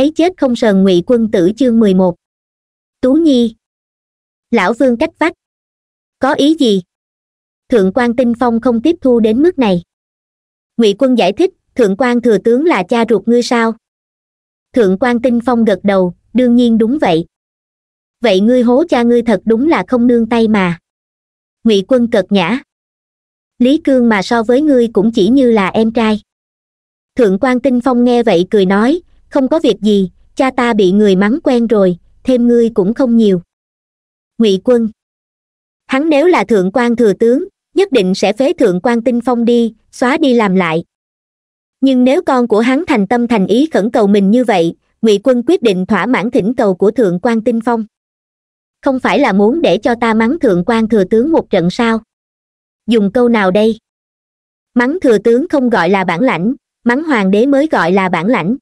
thấy chết không sờn ngụy quân tử chương mười một tú nhi lão vương cách vách có ý gì thượng quan tinh phong không tiếp thu đến mức này ngụy quân giải thích thượng quan thừa tướng là cha ruột ngươi sao thượng quan tinh phong gật đầu đương nhiên đúng vậy vậy ngươi hố cha ngươi thật đúng là không nương tay mà ngụy quân cợt nhã lý cương mà so với ngươi cũng chỉ như là em trai thượng quan tinh phong nghe vậy cười nói không có việc gì cha ta bị người mắng quen rồi thêm ngươi cũng không nhiều ngụy quân hắn nếu là thượng quan thừa tướng nhất định sẽ phế thượng quan tinh phong đi xóa đi làm lại nhưng nếu con của hắn thành tâm thành ý khẩn cầu mình như vậy ngụy quân quyết định thỏa mãn thỉnh cầu của thượng quan tinh phong không phải là muốn để cho ta mắng thượng quan thừa tướng một trận sao dùng câu nào đây mắng thừa tướng không gọi là bản lãnh mắng hoàng đế mới gọi là bản lãnh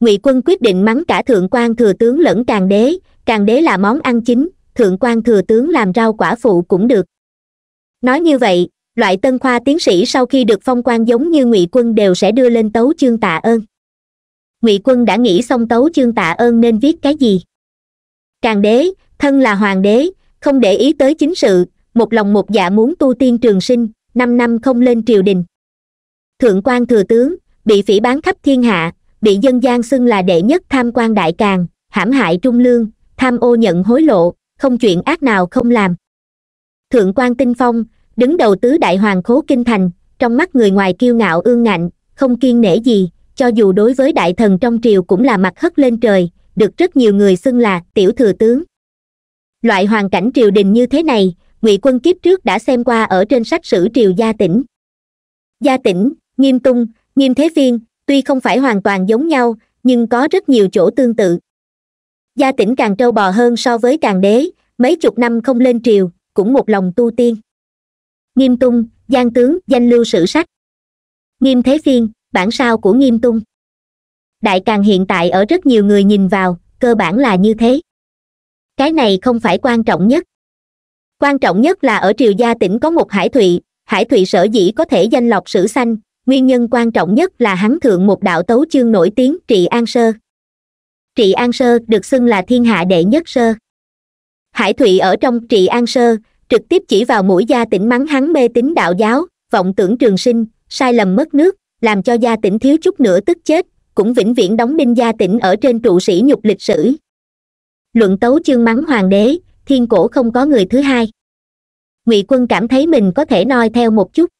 ngụy quân quyết định mắng cả thượng quan thừa tướng lẫn càng đế càng đế là món ăn chính thượng quan thừa tướng làm rau quả phụ cũng được nói như vậy loại tân khoa tiến sĩ sau khi được phong quan giống như ngụy quân đều sẽ đưa lên tấu chương tạ ơn ngụy quân đã nghĩ xong tấu chương tạ ơn nên viết cái gì càng đế thân là hoàng đế không để ý tới chính sự một lòng một dạ muốn tu tiên trường sinh năm năm không lên triều đình thượng quan thừa tướng bị phỉ bán khắp thiên hạ bị dân gian xưng là đệ nhất tham quan đại càng hãm hại trung lương tham ô nhận hối lộ không chuyện ác nào không làm thượng quan tinh phong đứng đầu tứ đại hoàng khố kinh thành trong mắt người ngoài kiêu ngạo ương ngạnh không kiên nể gì cho dù đối với đại thần trong triều cũng là mặt hất lên trời được rất nhiều người xưng là tiểu thừa tướng loại hoàn cảnh triều đình như thế này ngụy quân kiếp trước đã xem qua ở trên sách sử triều gia tỉnh gia tỉnh nghiêm tung nghiêm thế phiên tuy không phải hoàn toàn giống nhau nhưng có rất nhiều chỗ tương tự gia tỉnh càng trâu bò hơn so với càng đế mấy chục năm không lên triều cũng một lòng tu tiên nghiêm tung gian tướng danh lưu sử sách nghiêm thế phiên bản sao của nghiêm tung đại càng hiện tại ở rất nhiều người nhìn vào cơ bản là như thế cái này không phải quan trọng nhất quan trọng nhất là ở triều gia tỉnh có một hải thụy hải thụy sở dĩ có thể danh lọc sử xanh nguyên nhân quan trọng nhất là hắn thượng một đạo tấu chương nổi tiếng trị an sơ trị an sơ được xưng là thiên hạ đệ nhất sơ hải thụy ở trong trị an sơ trực tiếp chỉ vào mũi gia tỉnh mắng hắn mê tín đạo giáo vọng tưởng trường sinh sai lầm mất nước làm cho gia tỉnh thiếu chút nữa tức chết cũng vĩnh viễn đóng đinh gia tỉnh ở trên trụ sĩ nhục lịch sử luận tấu chương mắng hoàng đế thiên cổ không có người thứ hai ngụy quân cảm thấy mình có thể noi theo một chút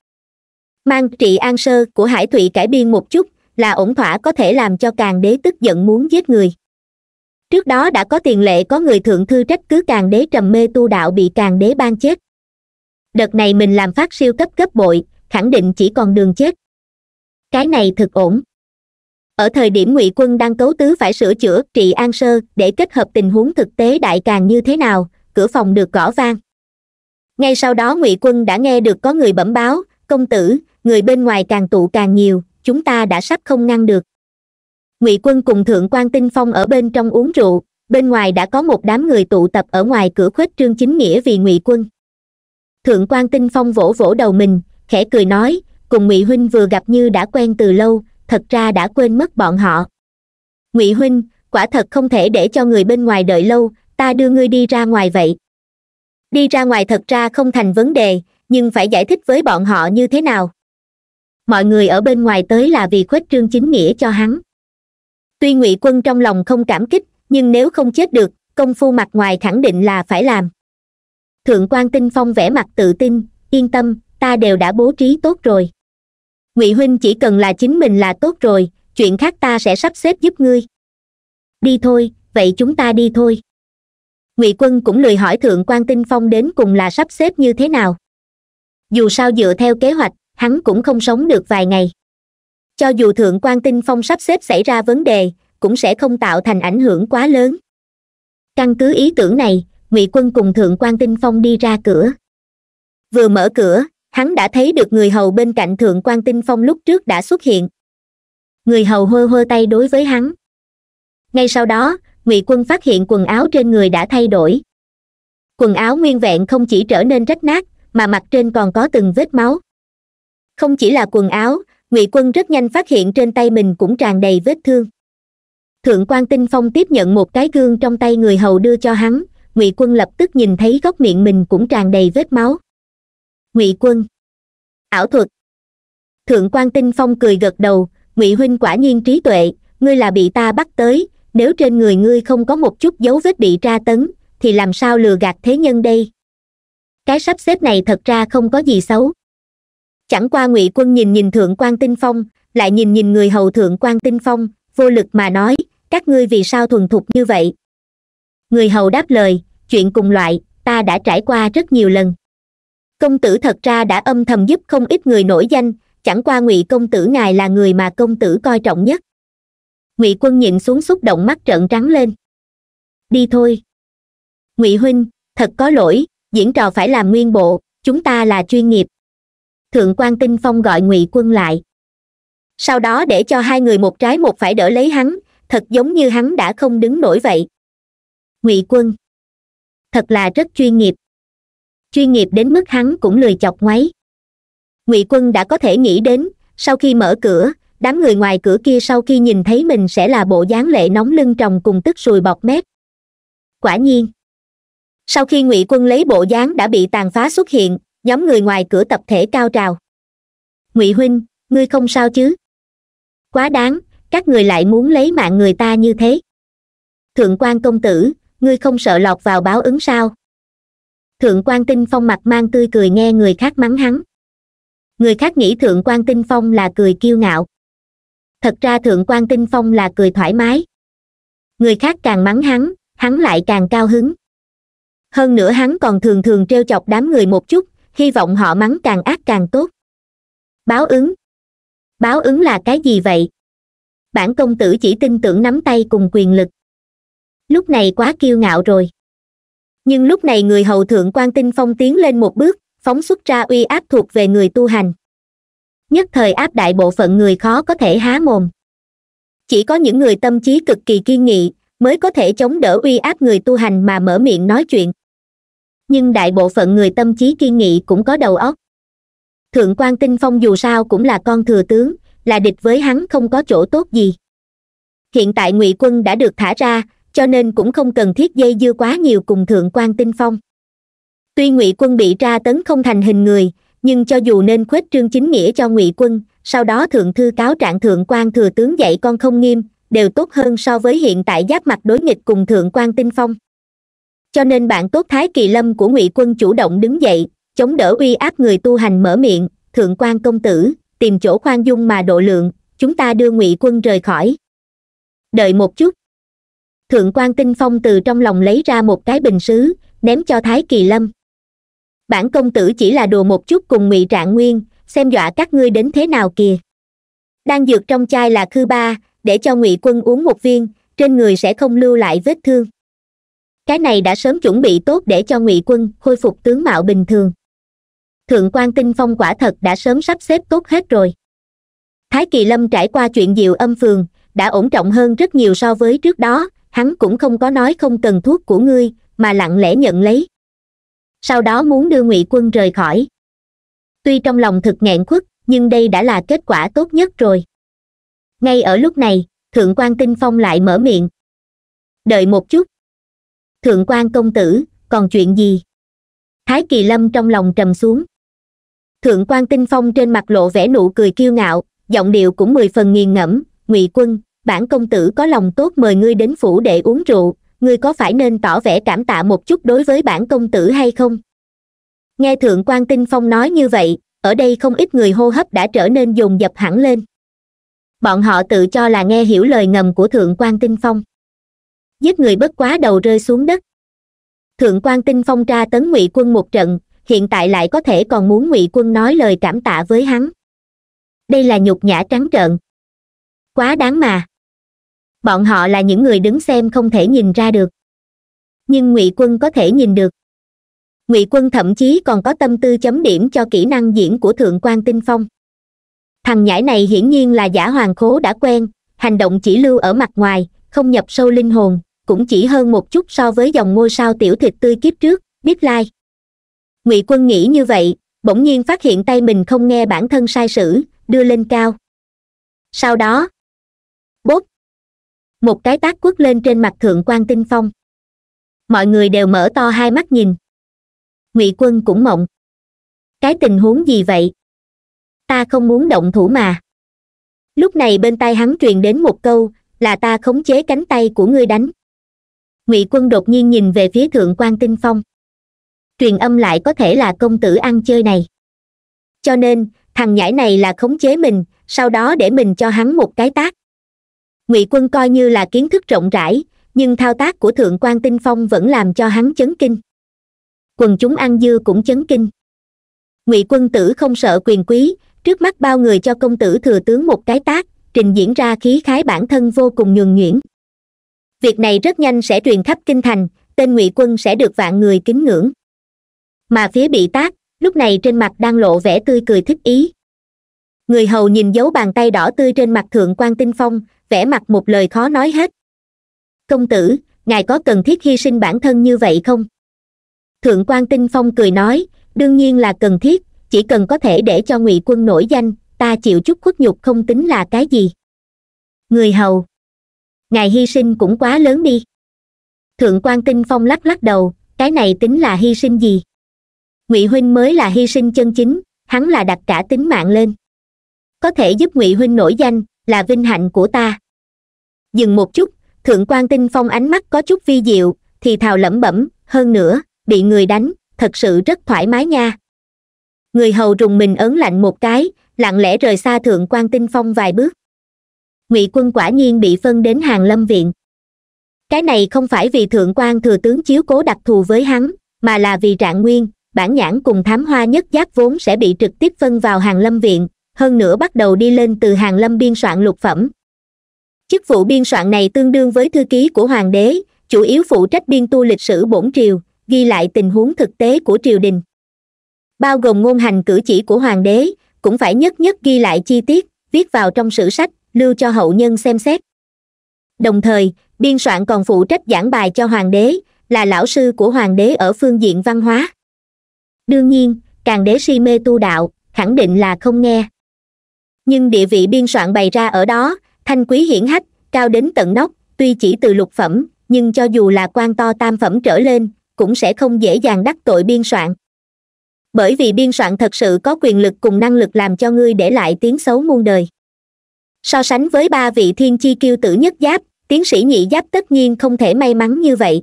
mang trị an sơ của hải thụy cải biên một chút là ổn thỏa có thể làm cho càng đế tức giận muốn giết người trước đó đã có tiền lệ có người thượng thư trách cứ càng đế trầm mê tu đạo bị càng đế ban chết đợt này mình làm phát siêu cấp cấp bội khẳng định chỉ còn đường chết cái này thực ổn ở thời điểm ngụy quân đang cấu tứ phải sửa chữa trị an sơ để kết hợp tình huống thực tế đại càng như thế nào cửa phòng được gõ vang ngay sau đó ngụy quân đã nghe được có người bẩm báo công tử người bên ngoài càng tụ càng nhiều chúng ta đã sắp không ngăn được ngụy quân cùng thượng quan tinh phong ở bên trong uống rượu bên ngoài đã có một đám người tụ tập ở ngoài cửa khuếch trương chính nghĩa vì ngụy quân thượng quan tinh phong vỗ vỗ đầu mình khẽ cười nói cùng ngụy huynh vừa gặp như đã quen từ lâu thật ra đã quên mất bọn họ ngụy huynh quả thật không thể để cho người bên ngoài đợi lâu ta đưa ngươi đi ra ngoài vậy đi ra ngoài thật ra không thành vấn đề nhưng phải giải thích với bọn họ như thế nào mọi người ở bên ngoài tới là vì khuếch trương chính nghĩa cho hắn tuy ngụy quân trong lòng không cảm kích nhưng nếu không chết được công phu mặt ngoài khẳng định là phải làm thượng quan tinh phong vẽ mặt tự tin yên tâm ta đều đã bố trí tốt rồi ngụy huynh chỉ cần là chính mình là tốt rồi chuyện khác ta sẽ sắp xếp giúp ngươi đi thôi vậy chúng ta đi thôi ngụy quân cũng lười hỏi thượng quan tinh phong đến cùng là sắp xếp như thế nào dù sao dựa theo kế hoạch hắn cũng không sống được vài ngày cho dù thượng quan tinh phong sắp xếp xảy ra vấn đề cũng sẽ không tạo thành ảnh hưởng quá lớn căn cứ ý tưởng này ngụy quân cùng thượng quan tinh phong đi ra cửa vừa mở cửa hắn đã thấy được người hầu bên cạnh thượng quan tinh phong lúc trước đã xuất hiện người hầu hơ hơ tay đối với hắn ngay sau đó ngụy quân phát hiện quần áo trên người đã thay đổi quần áo nguyên vẹn không chỉ trở nên rách nát mà mặt trên còn có từng vết máu không chỉ là quần áo ngụy quân rất nhanh phát hiện trên tay mình cũng tràn đầy vết thương thượng quan tinh phong tiếp nhận một cái gương trong tay người hầu đưa cho hắn ngụy quân lập tức nhìn thấy góc miệng mình cũng tràn đầy vết máu ngụy quân ảo thuật thượng quan tinh phong cười gật đầu ngụy huynh quả nhiên trí tuệ ngươi là bị ta bắt tới nếu trên người ngươi không có một chút dấu vết bị tra tấn thì làm sao lừa gạt thế nhân đây cái sắp xếp này thật ra không có gì xấu chẳng qua ngụy quân nhìn nhìn thượng quan tinh phong lại nhìn nhìn người hầu thượng quan tinh phong vô lực mà nói các ngươi vì sao thuần thục như vậy người hầu đáp lời chuyện cùng loại ta đã trải qua rất nhiều lần công tử thật ra đã âm thầm giúp không ít người nổi danh chẳng qua ngụy công tử ngài là người mà công tử coi trọng nhất ngụy quân nhịn xuống xúc động mắt trợn trắng lên đi thôi ngụy huynh thật có lỗi diễn trò phải làm nguyên bộ chúng ta là chuyên nghiệp thượng quan tinh phong gọi ngụy quân lại sau đó để cho hai người một trái một phải đỡ lấy hắn thật giống như hắn đã không đứng nổi vậy ngụy quân thật là rất chuyên nghiệp chuyên nghiệp đến mức hắn cũng lười chọc ngoáy ngụy quân đã có thể nghĩ đến sau khi mở cửa đám người ngoài cửa kia sau khi nhìn thấy mình sẽ là bộ dáng lệ nóng lưng tròng cùng tức sùi bọt mép quả nhiên sau khi ngụy quân lấy bộ dáng đã bị tàn phá xuất hiện nhóm người ngoài cửa tập thể cao trào ngụy huynh ngươi không sao chứ quá đáng các người lại muốn lấy mạng người ta như thế thượng quan công tử ngươi không sợ lọt vào báo ứng sao thượng quan tinh phong mặt mang tươi cười nghe người khác mắng hắn người khác nghĩ thượng quan tinh phong là cười kiêu ngạo thật ra thượng quan tinh phong là cười thoải mái người khác càng mắng hắn hắn lại càng cao hứng hơn nữa hắn còn thường thường t chọc đám người một chút hy vọng họ mắng càng ác càng tốt báo ứng báo ứng là cái gì vậy bản công tử chỉ tin tưởng nắm tay cùng quyền lực lúc này quá kiêu ngạo rồi nhưng lúc này người hầu thượng quan tinh phong tiến lên một bước phóng xuất ra uy áp thuộc về người tu hành nhất thời áp đại bộ phận người khó có thể há mồm chỉ có những người tâm trí cực kỳ kiên nghị mới có thể chống đỡ uy áp người tu hành mà mở miệng nói chuyện nhưng đại bộ phận người tâm trí kiên nghị cũng có đầu óc thượng quan tinh phong dù sao cũng là con thừa tướng là địch với hắn không có chỗ tốt gì hiện tại ngụy quân đã được thả ra cho nên cũng không cần thiết dây dưa quá nhiều cùng thượng quan tinh phong tuy ngụy quân bị tra tấn không thành hình người nhưng cho dù nên khuếch trương chính nghĩa cho ngụy quân sau đó thượng thư cáo trạng thượng quan thừa tướng dạy con không nghiêm đều tốt hơn so với hiện tại giáp mặt đối nghịch cùng thượng quan tinh phong cho nên bạn tốt thái kỳ lâm của ngụy quân chủ động đứng dậy chống đỡ uy áp người tu hành mở miệng thượng quan công tử tìm chỗ khoan dung mà độ lượng chúng ta đưa ngụy quân rời khỏi đợi một chút thượng quan tinh phong từ trong lòng lấy ra một cái bình sứ ném cho thái kỳ lâm bản công tử chỉ là đùa một chút cùng ngụy trạng nguyên xem dọa các ngươi đến thế nào kìa đang dược trong chai là khư ba để cho ngụy quân uống một viên trên người sẽ không lưu lại vết thương cái này đã sớm chuẩn bị tốt để cho ngụy quân khôi phục tướng mạo bình thường thượng quan tinh phong quả thật đã sớm sắp xếp tốt hết rồi thái kỳ lâm trải qua chuyện diệu âm phường đã ổn trọng hơn rất nhiều so với trước đó hắn cũng không có nói không cần thuốc của ngươi mà lặng lẽ nhận lấy sau đó muốn đưa ngụy quân rời khỏi tuy trong lòng thực nghẹn khuất nhưng đây đã là kết quả tốt nhất rồi ngay ở lúc này thượng quan tinh phong lại mở miệng đợi một chút thượng quan công tử còn chuyện gì thái kỳ lâm trong lòng trầm xuống thượng quan tinh phong trên mặt lộ vẻ nụ cười kiêu ngạo giọng điệu cũng mười phần nghiền ngẫm ngụy quân bản công tử có lòng tốt mời ngươi đến phủ để uống rượu ngươi có phải nên tỏ vẻ cảm tạ một chút đối với bản công tử hay không nghe thượng quan tinh phong nói như vậy ở đây không ít người hô hấp đã trở nên dồn dập hẳn lên bọn họ tự cho là nghe hiểu lời ngầm của thượng quan tinh phong giết người bất quá đầu rơi xuống đất thượng quan tinh phong tra tấn ngụy quân một trận hiện tại lại có thể còn muốn ngụy quân nói lời cảm tạ với hắn đây là nhục nhã trắng trợn quá đáng mà bọn họ là những người đứng xem không thể nhìn ra được nhưng ngụy quân có thể nhìn được ngụy quân thậm chí còn có tâm tư chấm điểm cho kỹ năng diễn của thượng quan tinh phong thằng nhãi này hiển nhiên là giả hoàng khố đã quen hành động chỉ lưu ở mặt ngoài không nhập sâu linh hồn cũng chỉ hơn một chút so với dòng ngôi sao tiểu thịt tươi kiếp trước biết lai、like. ngụy quân nghĩ như vậy bỗng nhiên phát hiện tay mình không nghe bản thân sai sử đưa lên cao sau đó bốp một cái tác quất lên trên mặt thượng quan tinh phong mọi người đều mở to hai mắt nhìn ngụy quân cũng mộng cái tình huống gì vậy ta không muốn động thủ mà lúc này bên tai hắn truyền đến một câu là ta khống chế cánh tay của ngươi đánh ngụy quân đột nhiên nhìn về phía thượng quan tinh phong truyền âm lại có thể là công tử ăn chơi này cho nên thằng nhãi này là khống chế mình sau đó để mình cho hắn một cái tác ngụy quân coi như là kiến thức rộng rãi nhưng thao tác của thượng quan tinh phong vẫn làm cho hắn chấn kinh quần chúng ăn dưa cũng chấn kinh ngụy quân tử không sợ quyền quý trước mắt bao người cho công tử thừa tướng một cái tác trình diễn ra khí khái bản thân vô cùng nhường nhuyễn việc này rất nhanh sẽ truyền khắp kinh thành tên ngụy quân sẽ được vạn người kính ngưỡng mà phía bị tác lúc này trên mặt đang lộ vẻ tươi cười thích ý người hầu nhìn dấu bàn tay đỏ tươi trên mặt thượng quan tinh phong vẽ mặt một lời khó nói hết công tử ngài có cần thiết hy sinh bản thân như vậy không thượng quan tinh phong cười nói đương nhiên là cần thiết chỉ cần có thể để cho ngụy quân nổi danh ta chịu chút khuất nhục không tính là cái gì người hầu ngài hy sinh cũng quá lớn đi thượng quan tinh phong lắc lắc đầu cái này tính là hy sinh gì ngụy huynh mới là hy sinh chân chính hắn là đặt cả tính mạng lên có thể giúp ngụy huynh nổi danh là vinh hạnh của ta dừng một chút thượng quan tinh phong ánh mắt có chút vi diệu thì thào lẩm bẩm hơn nữa bị người đánh thật sự rất thoải mái nha người hầu rùng mình ấn lạnh một cái lặng lẽ rời xa thượng quan tinh phong vài bước ngụy quân quả nhiên bị phân đến hàng lâm viện cái này không phải vì thượng quan thừa tướng chiếu cố đặc thù với hắn mà là vì trạng nguyên bản nhãn cùng thám hoa nhất giác vốn sẽ bị trực tiếp phân vào hàng lâm viện hơn nữa bắt đầu đi lên từ hàng lâm biên soạn lục phẩm chức vụ biên soạn này tương đương với thư ký của hoàng đế chủ yếu phụ trách biên tu lịch sử bổn triều ghi lại tình huống thực tế của triều đình bao gồm ngôn hành cử chỉ của hoàng đế cũng phải nhất nhất ghi lại chi tiết viết vào trong sử sách lưu cho hậu nhân xem xét đồng thời biên soạn còn phụ trách giảng bài cho hoàng đế là lão sư của hoàng đế ở phương diện văn hóa đương nhiên càng đế si mê tu đạo khẳng định là không nghe nhưng địa vị biên soạn bày ra ở đó thanh quý hiển hách cao đến tận nóc tuy chỉ từ lục phẩm nhưng cho dù là quan to tam phẩm trở lên cũng sẽ không dễ dàng đắc tội biên soạn bởi vì biên soạn thật sự có quyền lực cùng năng lực làm cho ngươi để lại tiếng xấu muôn đời so sánh với ba vị thiên chi kiêu tử nhất giáp tiến sĩ nhị giáp tất nhiên không thể may mắn như vậy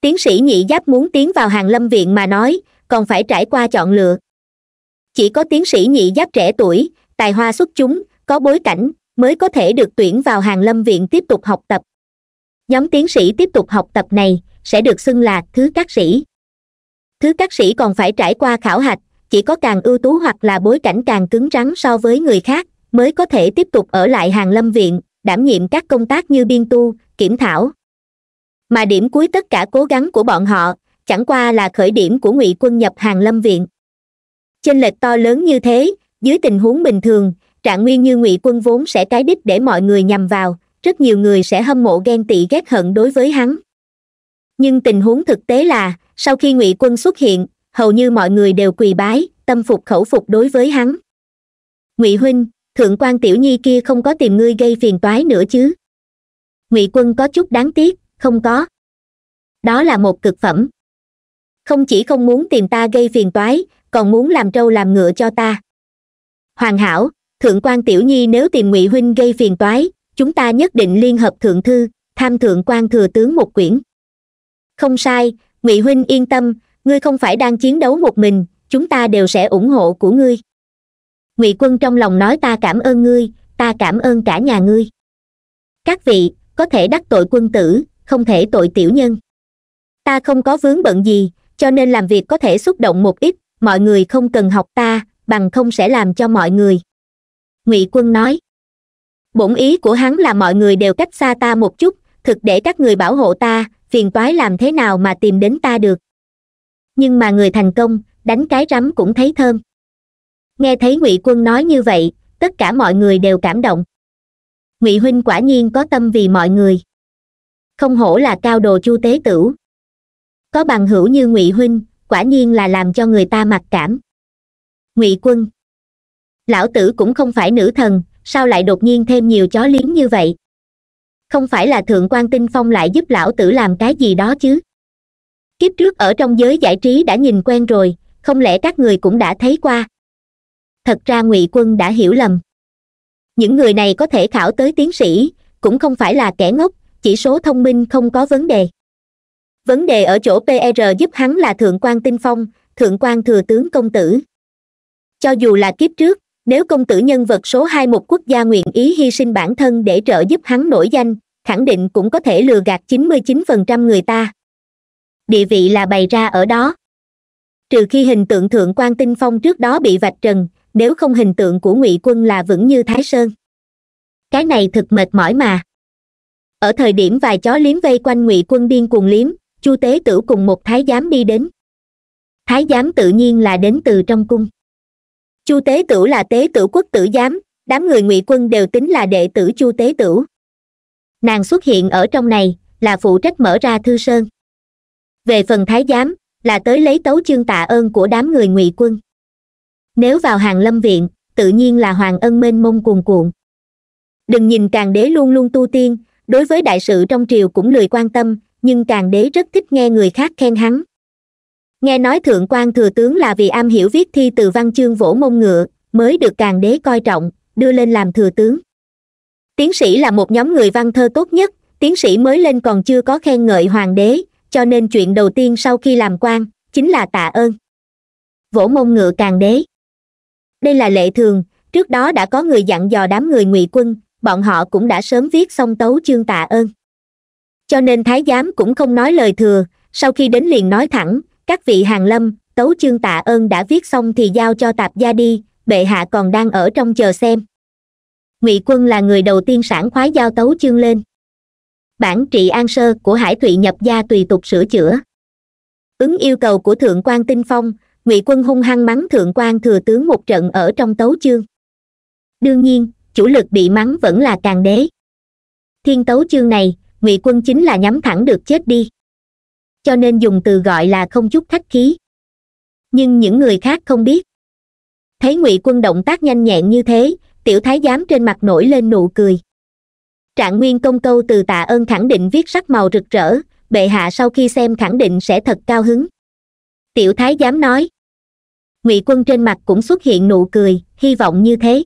tiến sĩ nhị giáp muốn tiến vào hàng lâm viện mà nói còn phải trải qua chọn lựa chỉ có tiến sĩ nhị giáp trẻ tuổi tài hoa xuất chúng có bối cảnh mới có thể được tuyển vào hàng lâm viện tiếp tục học tập nhóm tiến sĩ tiếp tục học tập này sẽ được xưng là thứ các sĩ thứ các sĩ còn phải trải qua khảo hạch chỉ có càng ưu tú hoặc là bối cảnh càng cứng rắn so với người khác mới có thể tiếp tục ở lại hàng lâm viện đảm nhiệm các công tác như biên tu kiểm thảo mà điểm cuối tất cả cố gắng của bọn họ chẳng qua là khởi điểm của ngụy quân nhập hàng lâm viện chênh lệch to lớn như thế dưới tình huống bình thường trạng nguyên như ngụy quân vốn sẽ cái đích để mọi người nhằm vào rất nhiều người sẽ hâm mộ ghen tị ghét hận đối với hắn nhưng tình huống thực tế là sau khi ngụy quân xuất hiện hầu như mọi người đều quỳ bái tâm phục khẩu phục đối với hắn ngụy huynh thượng quan tiểu nhi kia không có tìm ngươi gây phiền toái nữa chứ ngụy quân có chút đáng tiếc không có đó là một cực phẩm không chỉ không muốn tìm ta gây phiền toái còn muốn làm trâu làm ngựa cho ta hoàn hảo thượng quan tiểu nhi nếu tìm ngụy huynh gây phiền toái chúng ta nhất định liên hợp thượng thư tham thượng quan thừa tướng một quyển không sai ngụy huynh yên tâm ngươi không phải đang chiến đấu một mình chúng ta đều sẽ ủng hộ của ngươi ngụy quân trong lòng nói ta cảm ơn ngươi ta cảm ơn cả nhà ngươi các vị có thể đắc tội quân tử không thể tội tiểu nhân ta không có vướng bận gì cho nên làm việc có thể xúc động một ít mọi người không cần học ta bằng không sẽ làm cho mọi người ngụy quân nói bổn ý của hắn là mọi người đều cách xa ta một chút thực để các người bảo hộ ta phiền toái làm thế nào mà tìm đến ta được nhưng mà người thành công đánh cái rắm cũng thấy thơm nghe thấy ngụy quân nói như vậy tất cả mọi người đều cảm động ngụy huynh quả nhiên có tâm vì mọi người không hổ là cao đồ chu tế tửu có bằng hữu như ngụy huynh quả nhiên là làm cho người ta mặc cảm ngụy quân lão tử cũng không phải nữ thần sao lại đột nhiên thêm nhiều chó liếm như vậy không phải là thượng quan tinh phong lại giúp lão tử làm cái gì đó chứ kiếp trước ở trong giới giải trí đã nhìn quen rồi không lẽ các người cũng đã thấy qua thật ra ngụy quân đã hiểu lầm những người này có thể khảo tới tiến sĩ cũng không phải là kẻ ngốc chỉ số thông minh không có vấn đề vấn đề ở chỗ pr giúp hắn là thượng quan tinh phong thượng quan thừa tướng công tử cho dù là kiếp trước nếu công tử nhân vật số hai một quốc gia nguyện ý hy sinh bản thân để trợ giúp hắn nổi danh khẳng định cũng có thể lừa gạt 99% người ta địa vị là bày ra ở đó trừ khi hình tượng thượng quan tinh phong trước đó bị vạch trần nếu không hình tượng của ngụy quân là vững như thái sơn cái này thực mệt mỏi mà ở thời điểm vài chó liếm vây quanh ngụy quân điên cuồng liếm chu tế tử cùng một thái giám đi đến thái giám tự nhiên là đến từ trong cung chu tế tửu là tế tửu quốc tử giám đám người ngụy quân đều tính là đệ tử chu tế tửu nàng xuất hiện ở trong này là phụ trách mở ra thư sơn về phần thái giám là tới lấy tấu chương tạ ơn của đám người ngụy quân nếu vào hàng lâm viện tự nhiên là hoàng ân mênh mông cuồn cuộn đừng nhìn càng đế luôn luôn tu tiên đối với đại sự trong triều cũng lười quan tâm nhưng càng đế rất thích nghe người khác khen hắn nghe nói thượng quan thừa tướng là vì am hiểu viết thi từ văn chương vỗ mông ngựa mới được càng đế coi trọng đưa lên làm thừa tướng tiến sĩ là một nhóm người văn thơ tốt nhất tiến sĩ mới lên còn chưa có khen ngợi hoàng đế cho nên chuyện đầu tiên sau khi làm quan chính là tạ ơn vỗ mông ngựa càng đế đây là lệ thường trước đó đã có người dặn dò đám người ngụy quân bọn họ cũng đã sớm viết xong tấu chương tạ ơn cho nên thái giám cũng không nói lời thừa sau khi đến liền nói thẳng các vị hàng lâm tấu chương tạ ơn đã viết xong thì giao cho tạp gia đi bệ hạ còn đang ở trong chờ xem ngụy quân là người đầu tiên sản khoái giao tấu chương lên bản trị an sơ của hải thụy nhập gia tùy tục sửa chữa ứng yêu cầu của thượng quan tinh phong ngụy quân hung hăng mắng thượng quan thừa tướng một trận ở trong tấu chương đương nhiên chủ lực bị mắng vẫn là càng đế thiên tấu chương này ngụy quân chính là nhắm thẳng được chết đi cho nên dùng từ gọi là không chút khách khí nhưng những người khác không biết thấy ngụy quân động tác nhanh nhẹn như thế tiểu thái giám trên mặt nổi lên nụ cười trạng nguyên công câu từ tạ ơn khẳng định viết sắc màu rực rỡ bệ hạ sau khi xem khẳng định sẽ thật cao hứng tiểu thái giám nói ngụy quân trên mặt cũng xuất hiện nụ cười hy vọng như thế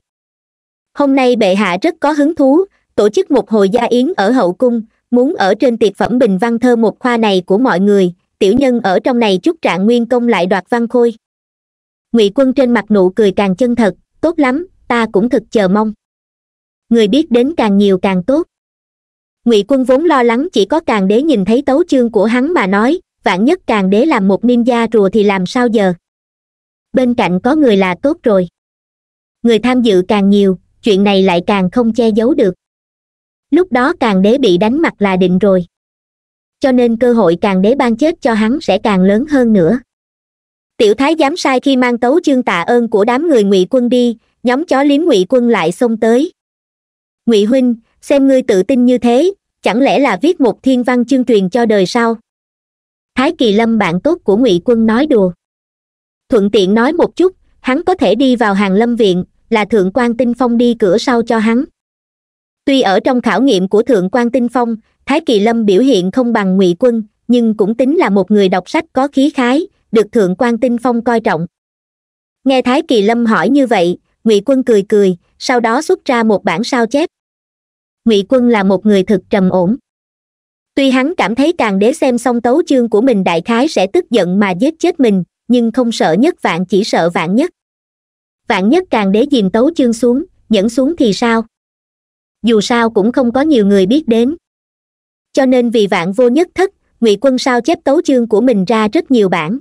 hôm nay bệ hạ rất có hứng thú tổ chức một hồi gia yến ở hậu cung muốn ở trên tiệc phẩm bình văn thơ một khoa này của mọi người tiểu nhân ở trong này chúc trạng nguyên công lại đoạt văn khôi ngụy quân trên mặt nụ cười càng chân thật tốt lắm ta cũng thực chờ mong người biết đến càng nhiều càng tốt ngụy quân vốn lo lắng chỉ có càng đế nhìn thấy tấu chương của hắn mà nói vạn nhất càng đế làm một niêm gia rùa thì làm sao giờ bên cạnh có người là tốt rồi người tham dự càng nhiều chuyện này lại càng không che giấu được lúc đó càng đế bị đánh mặt là định rồi cho nên cơ hội càng đế ban chết cho hắn sẽ càng lớn hơn nữa tiểu thái giám sai khi mang tấu chương tạ ơn của đám người ngụy quân đi nhóm chó liếm ngụy quân lại xông tới ngụy huynh xem ngươi tự tin như thế chẳng lẽ là viết một thiên văn chương truyền cho đời sau thái kỳ lâm bạn tốt của ngụy quân nói đùa thuận tiện nói một chút hắn có thể đi vào hàng lâm viện là thượng quan tinh phong đi cửa sau cho hắn tuy ở trong khảo nghiệm của thượng quan tinh phong thái kỳ lâm biểu hiện không bằng ngụy quân nhưng cũng tính là một người đọc sách có khí khái được thượng quan tinh phong coi trọng nghe thái kỳ lâm hỏi như vậy ngụy quân cười cười sau đó xuất ra một bản sao chép ngụy quân là một người thực trầm ổn tuy hắn cảm thấy càng đế xem xong tấu chương của mình đại khái sẽ tức giận mà giết chết mình nhưng không sợ nhất vạn chỉ sợ vạn nhất vạn nhất càng đế dìm tấu chương xuống nhẫn xuống thì sao dù sao cũng không có nhiều người biết đến cho nên vì vạn vô nhất thất ngụy quân sao chép tấu chương của mình ra rất nhiều bản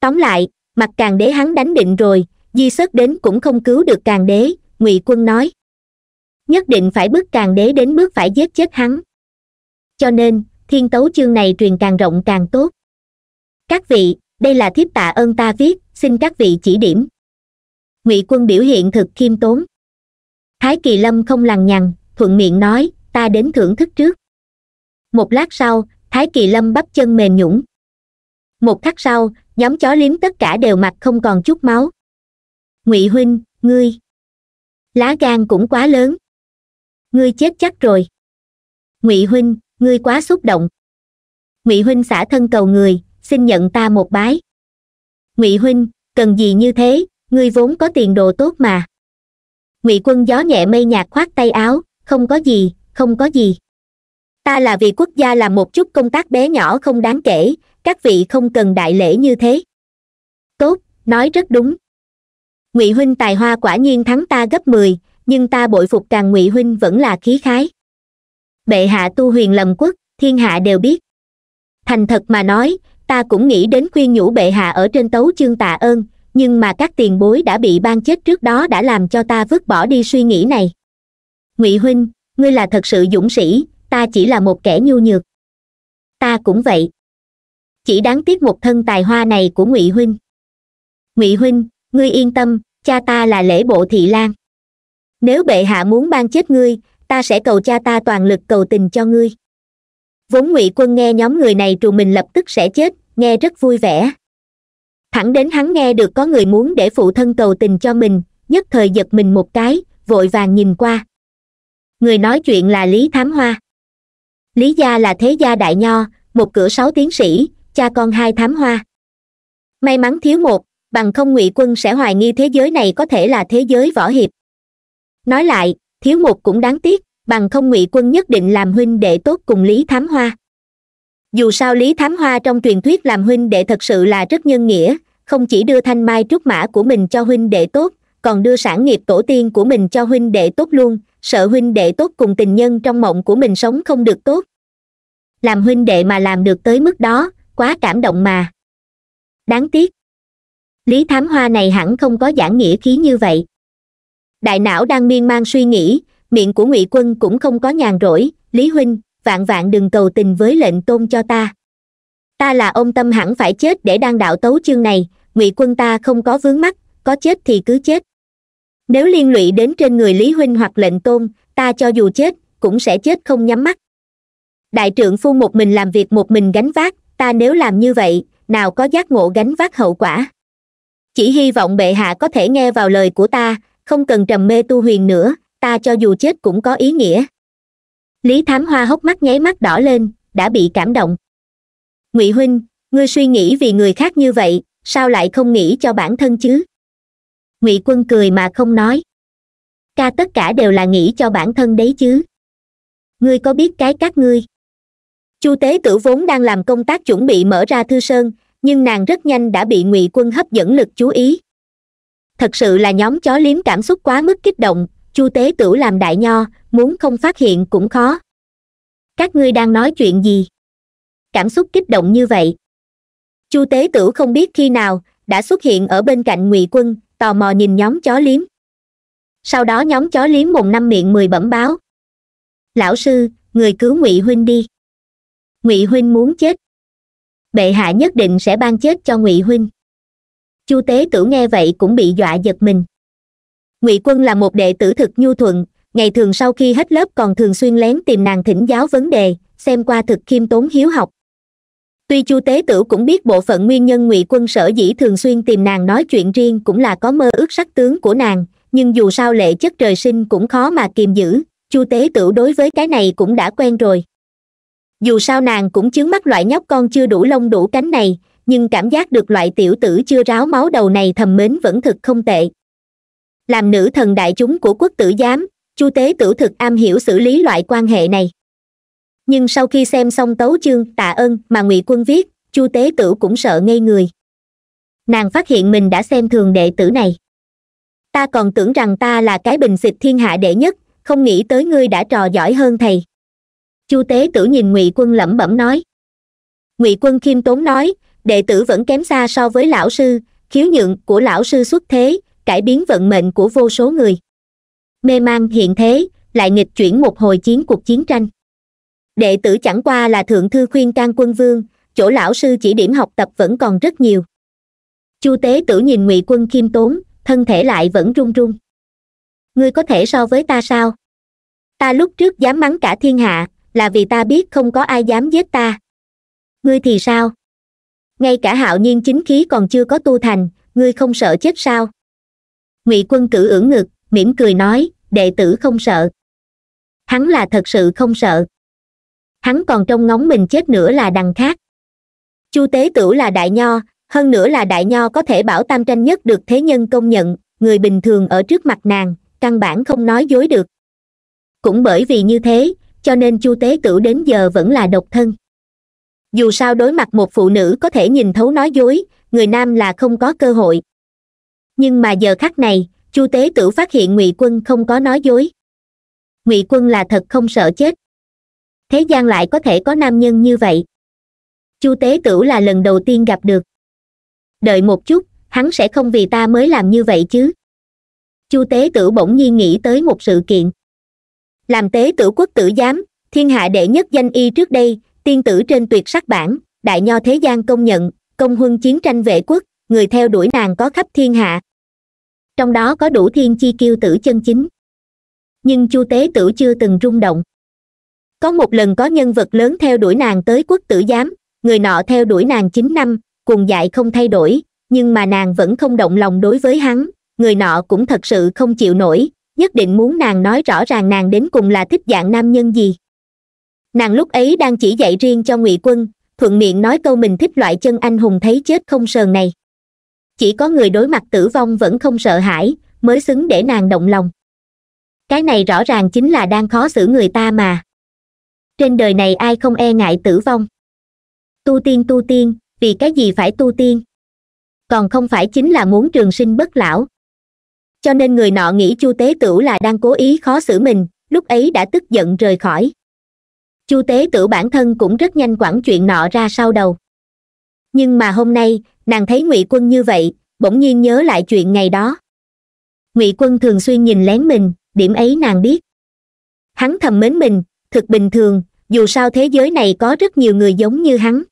tóm lại mặt càng đế hắn đánh định rồi di xuất đến cũng không cứu được càng đế ngụy quân nói nhất định phải bước càng đế đến bước phải giết chết hắn cho nên thiên tấu chương này truyền càng rộng càng tốt các vị đây là thiếp tạ ơn ta viết xin các vị chỉ điểm ngụy quân biểu hiện thực khiêm tốn thái kỳ lâm không lằng nhằng thuận miệng nói ta đến thưởng thức trước một lát sau thái kỳ lâm bắp chân mềm nhũng một khắc sau nhóm chó liếm tất cả đều mặt không còn chút máu ngụy huynh ngươi lá gan cũng quá lớn ngươi chết chắc rồi ngụy huynh ngươi quá xúc động ngụy huynh xả thân cầu người xin nhận ta một bái ngụy huynh cần gì như thế ngươi vốn có tiền đồ tốt mà ngụy quân gió nhẹ mây nhạt khoát tay áo không có gì không có gì ta là vì quốc gia làm một chút công tác bé nhỏ không đáng kể các vị không cần đại lễ như thế tốt nói rất đúng ngụy huynh tài hoa quả nhiên thắng ta gấp mười nhưng ta bội phục càng ngụy huynh vẫn là khí khái bệ hạ tu huyền lầm quốc thiên hạ đều biết thành thật mà nói ta cũng nghĩ đến khuyên nhủ bệ hạ ở trên tấu chương tạ ơn nhưng mà các tiền bối đã bị ban chết trước đó đã làm cho ta vứt bỏ đi suy nghĩ này ngụy huynh ngươi là thật sự dũng sĩ ta chỉ là một kẻ nhu nhược ta cũng vậy chỉ đáng tiếc một thân tài hoa này của ngụy huynh ngụy huynh ngươi yên tâm cha ta là lễ bộ thị lan nếu bệ hạ muốn ban chết ngươi ta sẽ cầu cha ta toàn lực cầu tình cho ngươi vốn ngụy quân nghe nhóm người này trù mình lập tức sẽ chết nghe rất vui vẻ thẳng đến hắn nghe được có người muốn để phụ thân cầu tình cho mình nhất thời giật mình một cái vội vàng nhìn qua người nói chuyện là lý thám hoa lý gia là thế gia đại nho một cửa sáu tiến sĩ cha con hai thám hoa may mắn thiếu một bằng không ngụy quân sẽ hoài nghi thế giới này có thể là thế giới võ hiệp nói lại thiếu một cũng đáng tiếc bằng không ngụy quân nhất định làm huynh đệ tốt cùng lý thám hoa dù sao lý thám hoa trong truyền thuyết làm huynh đệ thật sự là rất nhân nghĩa không chỉ đưa thanh mai trúc mã của mình cho huynh đệ tốt còn đưa sản nghiệp tổ tiên của mình cho huynh đệ tốt luôn sợ huynh đệ tốt cùng tình nhân trong mộng của mình sống không được tốt làm huynh đệ mà làm được tới mức đó quá cảm động mà đáng tiếc lý thám hoa này hẳn không có giảng nghĩa khí như vậy đại não đang miên man suy nghĩ miệng của ngụy quân cũng không có nhàn rỗi lý huynh vạn vạn đừng cầu tình với lệnh tôn cho ta ta là ông tâm hẳn phải chết để đang đạo tấu chương này ngụy quân ta không có vướng mắt có chết thì cứ chết nếu liên lụy đến trên người lý huynh hoặc lệnh tôn ta cho dù chết cũng sẽ chết không nhắm mắt đại trưởng phu một mình làm việc một mình gánh vác ta nếu làm như vậy nào có giác ngộ gánh vác hậu quả chỉ hy vọng bệ hạ có thể nghe vào lời của ta không cần trầm mê tu huyền nữa ta cho dù chết cũng có ý nghĩa lý thám hoa hốc mắt nháy mắt đỏ lên đã bị cảm động ngụy huynh ngươi suy nghĩ vì người khác như vậy sao lại không nghĩ cho bản thân chứ ngụy quân cười mà không nói ca tất cả đều là nghĩ cho bản thân đấy chứ ngươi có biết cái các ngươi chu tế tử vốn đang làm công tác chuẩn bị mở ra thư sơn nhưng nàng rất nhanh đã bị ngụy quân hấp dẫn lực chú ý thật sự là nhóm chó liếm cảm xúc quá mức kích động chu tế tử làm đại nho muốn không phát hiện cũng khó các ngươi đang nói chuyện gì cảm xúc kích động như vậy chu tế tửu không biết khi nào đã xuất hiện ở bên cạnh ngụy quân tò mò nhìn nhóm chó liếm sau đó nhóm chó liếm mồm năm miệng mười bẩm báo lão sư người cứu ngụy huynh đi ngụy huynh muốn chết bệ hạ nhất định sẽ ban chết cho ngụy huynh chu tế tửu nghe vậy cũng bị dọa giật mình ngụy quân là một đệ tử thực nhu thuận ngày thường sau khi hết lớp còn thường xuyên lén tìm nàng thỉnh giáo vấn đề xem qua thực khiêm tốn hiếu học tuy chu tế tửu cũng biết bộ phận nguyên nhân ngụy quân sở dĩ thường xuyên tìm nàng nói chuyện riêng cũng là có mơ ước sắc tướng của nàng nhưng dù sao lệ chất trời sinh cũng khó mà kiềm giữ chu tế tửu đối với cái này cũng đã quen rồi dù sao nàng cũng chướng mắt loại nhóc con chưa đủ lông đủ cánh này nhưng cảm giác được loại tiểu tử chưa ráo máu đầu này thầm mến vẫn thực không tệ làm nữ thần đại chúng của quốc tử giám chu tế tử thực am hiểu xử lý loại quan hệ này nhưng sau khi xem xong tấu chương tạ ơn mà ngụy quân viết chu tế tử cũng sợ ngây người nàng phát hiện mình đã xem thường đệ tử này ta còn tưởng rằng ta là cái bình xịt thiên hạ đệ nhất không nghĩ tới ngươi đã trò giỏi hơn thầy chu tế tử nhìn ngụy quân lẩm bẩm nói ngụy quân khiêm tốn nói đệ tử vẫn kém xa so với lão sư khiếu nhượng của lão sư xuất thế cải biến vận mệnh của vô số người mê man hiện thế lại nghịch chuyển một hồi chiến cuộc chiến tranh đệ tử chẳng qua là thượng thư khuyên can quân vương chỗ lão sư chỉ điểm học tập vẫn còn rất nhiều chu tế tử nhìn ngụy quân khiêm tốn thân thể lại vẫn run run ngươi có thể so với ta sao ta lúc trước dám mắng cả thiên hạ là vì ta biết không có ai dám giết ta ngươi thì sao ngay cả hạo nhiên chính khí còn chưa có tu thành ngươi không sợ chết sao ngụy quân cử ưỡn ngực mỉm cười nói đệ tử không sợ hắn là thật sự không sợ hắn còn trông ngóng mình chết nữa là đằng khác chu tế tửu là đại nho hơn nữa là đại nho có thể bảo tam tranh nhất được thế nhân công nhận người bình thường ở trước mặt nàng căn bản không nói dối được cũng bởi vì như thế cho nên chu tế tửu đến giờ vẫn là độc thân dù sao đối mặt một phụ nữ có thể nhìn thấu nói dối người nam là không có cơ hội nhưng mà giờ khắc này chu tế tửu phát hiện ngụy quân không có nói dối ngụy quân là thật không sợ chết thế gian lại có thể có nam nhân như vậy chu tế tửu là lần đầu tiên gặp được đợi một chút hắn sẽ không vì ta mới làm như vậy chứ chu tế tửu bỗng nhiên nghĩ tới một sự kiện làm tế tửu quốc tử giám thiên hạ đệ nhất danh y trước đây tiên tử trên tuyệt sắc bản đại nho thế gian công nhận công huân chiến tranh vệ quốc người theo đuổi nàng có khắp thiên hạ trong đó có đủ thiên chi kiêu tử chân chính nhưng chu tế tửu chưa từng rung động có một lần có nhân vật lớn theo đuổi nàng tới quốc tử giám người nọ theo đuổi nàng chín năm cùng dạy không thay đổi nhưng mà nàng vẫn không động lòng đối với hắn người nọ cũng thật sự không chịu nổi nhất định muốn nàng nói rõ ràng nàng đến cùng là thích dạng nam nhân gì nàng lúc ấy đang chỉ dạy riêng cho ngụy quân thuận miệng nói câu mình thích loại chân anh hùng thấy chết không sờn này chỉ có người đối mặt tử vong vẫn không sợ hãi mới xứng để nàng động lòng cái này rõ ràng chính là đang khó xử người ta mà trên đời này ai không e ngại tử vong tu tiên tu tiên vì cái gì phải tu tiên còn không phải chính là muốn trường sinh bất lão cho nên người nọ nghĩ chu tế tửu là đang cố ý khó xử mình lúc ấy đã tức giận rời khỏi chu tế tửu bản thân cũng rất nhanh quẳng chuyện nọ ra sau đầu nhưng mà hôm nay nàng thấy ngụy quân như vậy bỗng nhiên nhớ lại chuyện ngày đó ngụy quân thường xuyên nhìn lén mình điểm ấy nàng biết hắn thầm mến mình thực bình thường dù sao thế giới này có rất nhiều người giống như hắn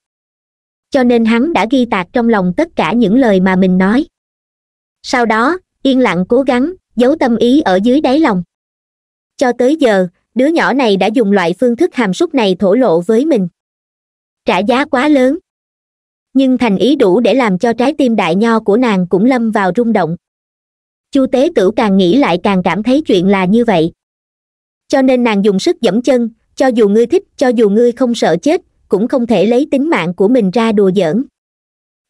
cho nên hắn đã ghi tạc trong lòng tất cả những lời mà mình nói sau đó yên lặng cố gắng giấu tâm ý ở dưới đáy lòng cho tới giờ đứa nhỏ này đã dùng loại phương thức hàm súc này thổ lộ với mình trả giá quá lớn nhưng thành ý đủ để làm cho trái tim đại nho của nàng cũng lâm vào rung động chu tế tử càng nghĩ lại càng cảm thấy chuyện là như vậy cho nên nàng dùng sức dẫm chân cho dù ngươi thích cho dù ngươi không sợ chết cũng không thể lấy tính mạng của mình ra đùa giỡn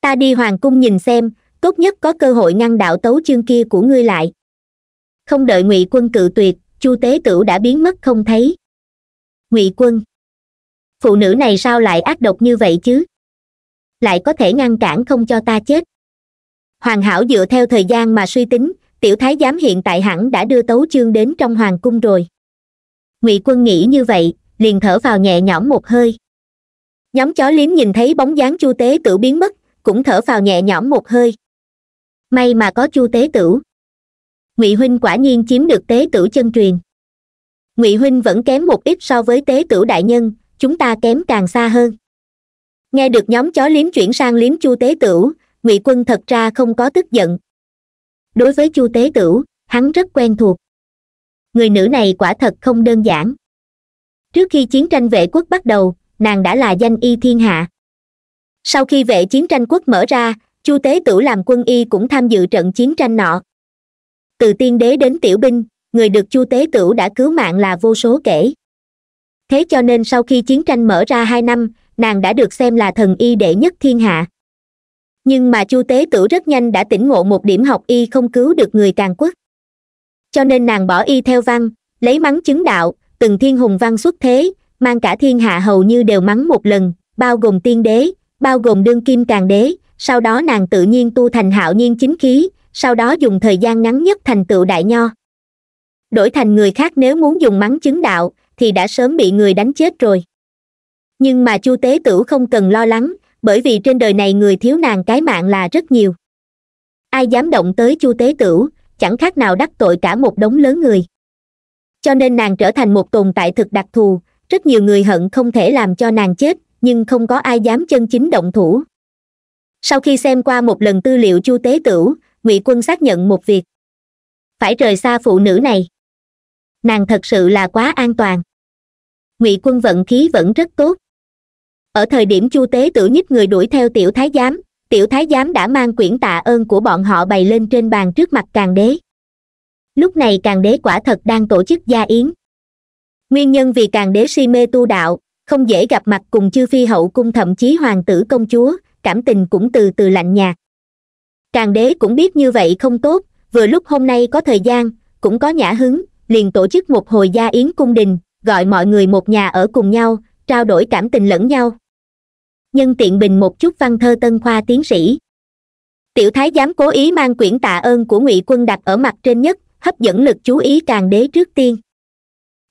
ta đi hoàng cung nhìn xem tốt nhất có cơ hội ngăn đạo tấu chương kia của ngươi lại không đợi ngụy quân cự tuyệt chu tế tửu đã biến mất không thấy ngụy quân phụ nữ này sao lại ác độc như vậy chứ lại có thể ngăn cản không cho ta chết hoàng hảo dựa theo thời gian mà suy tính tiểu thái giám hiện tại hẳn đã đưa tấu chương đến trong hoàng cung rồi ngụy quân nghĩ như vậy liền thở vào nhẹ nhõm một hơi nhóm chó liếm nhìn thấy bóng dáng chu tế tửu biến mất cũng thở vào nhẹ nhõm một hơi may mà có chu tế tửu ngụy huynh quả nhiên chiếm được tế tửu chân truyền ngụy huynh vẫn kém một ít so với tế tửu đại nhân chúng ta kém càng xa hơn nghe được nhóm chó liếm chuyển sang liếm chu tế tửu ngụy quân thật ra không có tức giận đối với chu tế tửu hắn rất quen thuộc người nữ này quả thật không đơn giản trước khi chiến tranh vệ quốc bắt đầu nàng đã là danh y thiên hạ sau khi vệ chiến tranh quốc mở ra chu tế tửu làm quân y cũng tham dự trận chiến tranh nọ từ tiên đế đến tiểu binh người được chu tế tửu đã cứu mạng là vô số kể thế cho nên sau khi chiến tranh mở ra hai năm nàng đã được xem là thần y đệ nhất thiên hạ nhưng mà chu tế tửu rất nhanh đã tỉnh ngộ một điểm học y không cứu được người càng quốc cho nên nàng bỏ y theo văn lấy mắng chứng đạo từng thiên hùng văn xuất thế mang cả thiên hạ hầu như đều mắng một lần bao gồm tiên đế bao gồm đương kim càng đế sau đó nàng tự nhiên tu thành hạo nhiên chính khí sau đó dùng thời gian ngắn nhất thành tựu đại nho đổi thành người khác nếu muốn dùng mắng chứng đạo thì đã sớm bị người đánh chết rồi nhưng mà chu tế tửu không cần lo lắng bởi vì trên đời này người thiếu nàng cái mạng là rất nhiều ai dám động tới chu tế tửu chẳng khác nào đắc tội cả một đống lớn người cho nên nàng trở thành một tồn tại thực đặc thù rất nhiều người hận không thể làm cho nàng chết nhưng không có ai dám chân chính động thủ sau khi xem qua một lần tư liệu chu tế tửu ngụy quân xác nhận một việc phải rời xa phụ nữ này nàng thật sự là quá an toàn ngụy quân vận khí vẫn rất tốt ở thời điểm chu tế tửu nhích người đuổi theo tiểu thái giám tiểu thái giám đã mang quyển tạ ơn của bọn họ bày lên trên bàn trước mặt càng đế lúc này càng đế quả thật đang tổ chức gia yến nguyên nhân vì càng đế si mê tu đạo không dễ gặp mặt cùng chư phi hậu cung thậm chí hoàng tử công chúa cảm tình cũng từ từ lạnh nhạt càng đế cũng biết như vậy không tốt vừa lúc hôm nay có thời gian cũng có nhã hứng liền tổ chức một hồi gia yến cung đình gọi mọi người một nhà ở cùng nhau trao đổi cảm tình lẫn nhau nhân tiện bình một chút văn thơ tân khoa tiến sĩ tiểu thái giám cố ý mang quyển tạ ơn của ngụy quân đặt ở mặt trên nhất hấp dẫn lực chú ý càng đế trước tiên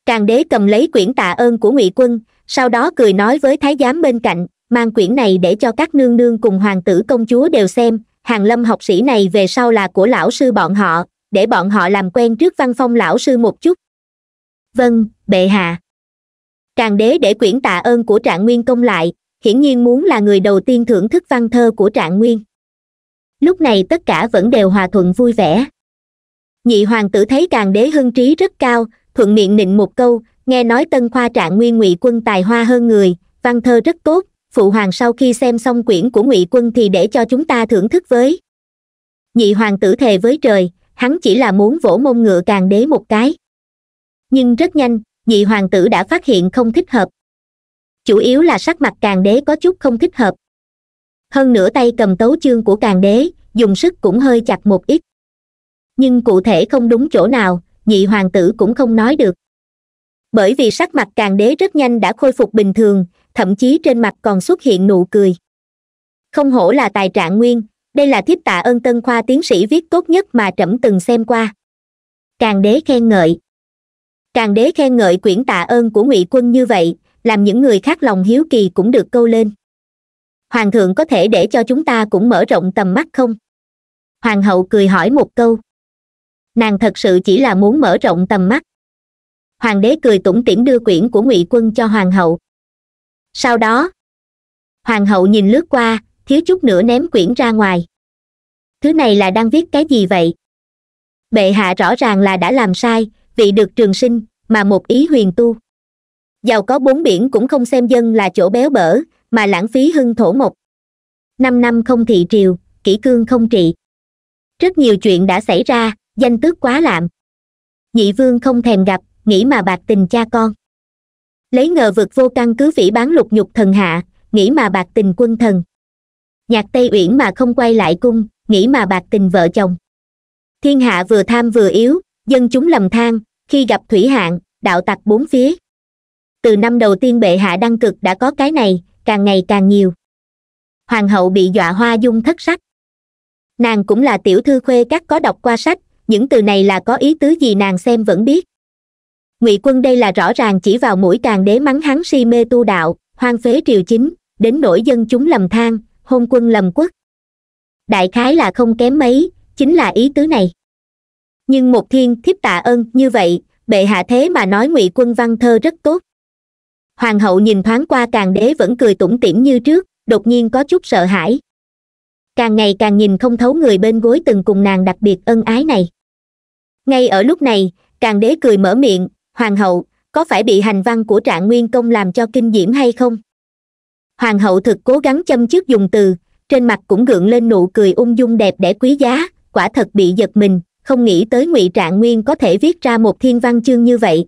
càng đế cầm lấy quyển tạ ơn của ngụy quân sau đó cười nói với thái giám bên cạnh mang quyển này để cho các nương nương cùng hoàng tử công chúa đều xem hàng lâm học sĩ này về sau là của lão sư bọn họ để bọn họ làm quen trước văn phong lão sư một chút vâng bệ hạ càng đế để quyển tạ ơn của trạng nguyên công lại hiển nhiên muốn là người đầu tiên thưởng thức văn thơ của trạng nguyên lúc này tất cả vẫn đều hòa thuận vui vẻ nhị hoàng tử thấy càng đế hưng trí rất cao thuận miệng nịnh một câu nghe nói tân khoa trạng nguyên ngụy quân tài hoa hơn người văn thơ rất tốt phụ hoàng sau khi xem xong quyển của ngụy quân thì để cho chúng ta thưởng thức với nhị hoàng tử thề với trời hắn chỉ là muốn vỗ mông ngựa càng đế một cái nhưng rất nhanh nhị hoàng tử đã phát hiện không thích hợp chủ yếu là sắc mặt càng đế có chút không thích hợp hơn nữa tay cầm tấu chương của càng đế dùng sức cũng hơi chặt một ít nhưng cụ thể không đúng chỗ nào nhị hoàng tử cũng không nói được bởi vì sắc mặt càng đế rất nhanh đã khôi phục bình thường thậm chí trên mặt còn xuất hiện nụ cười không hổ là tài trạng nguyên đây là thiếp tạ ơn tân khoa tiến sĩ viết tốt nhất mà trẫm từng xem qua càng đế khen ngợi càng đế khen ngợi quyển tạ ơn của ngụy quân như vậy làm những người khác lòng hiếu kỳ cũng được câu lên hoàng thượng có thể để cho chúng ta cũng mở rộng tầm mắt không hoàng hậu cười hỏi một câu nàng thật sự chỉ là muốn mở rộng tầm mắt hoàng đế cười tủm tỉm đưa quyển của ngụy quân cho hoàng hậu sau đó hoàng hậu nhìn lướt qua thiếu chút nữa ném quyển ra ngoài thứ này là đang viết cái gì vậy bệ hạ rõ ràng là đã làm sai vị được trường sinh mà một ý huyền tu giàu có bốn biển cũng không xem dân là chỗ béo bở mà lãng phí hưng thổ mộc năm năm không thị triều kỷ cương không trị rất nhiều chuyện đã xảy ra danh tước quá lạm nhị vương không thèm gặp nghĩ mà bạc tình cha con lấy ngờ vực vô căn cứ vĩ bán lục nhục thần hạ nghĩ mà bạc tình quân thần nhạc tây uyển mà không quay lại cung nghĩ mà bạc tình vợ chồng thiên hạ vừa tham vừa yếu dân chúng lầm than khi gặp thủy hạn đạo tặc bốn phía từ năm đầu tiên bệ hạ đăng cực đã có cái này càng ngày càng nhiều hoàng hậu bị dọa hoa dung thất sắc nàng cũng là tiểu thư khuê các có đọc qua sách những từ này là có ý tứ gì nàng xem vẫn biết ngụy quân đây là rõ ràng chỉ vào mũi càng đế mắng hắn si mê tu đạo hoang phế triều chính đến nỗi dân chúng lầm than hôn quân lầm quốc đại khái là không kém mấy chính là ý tứ này nhưng một thiên thiếp tạ ơn như vậy bệ hạ thế mà nói ngụy quân văn thơ rất tốt hoàng hậu nhìn thoáng qua càng đế vẫn cười tủm tỉm như trước đột nhiên có chút sợ hãi càng ngày càng nhìn không thấu người bên gối từng cùng nàng đặc biệt ân ái này ngay ở lúc này càng đế cười mở miệng hoàng hậu có phải bị hành văn của trạng nguyên công làm cho kinh diễm hay không hoàng hậu thực cố gắng châm chước dùng từ trên mặt cũng gượng lên nụ cười ung dung đẹp đẽ quý giá quả thật bị giật mình không nghĩ tới ngụy trạng nguyên có thể viết ra một thiên văn chương như vậy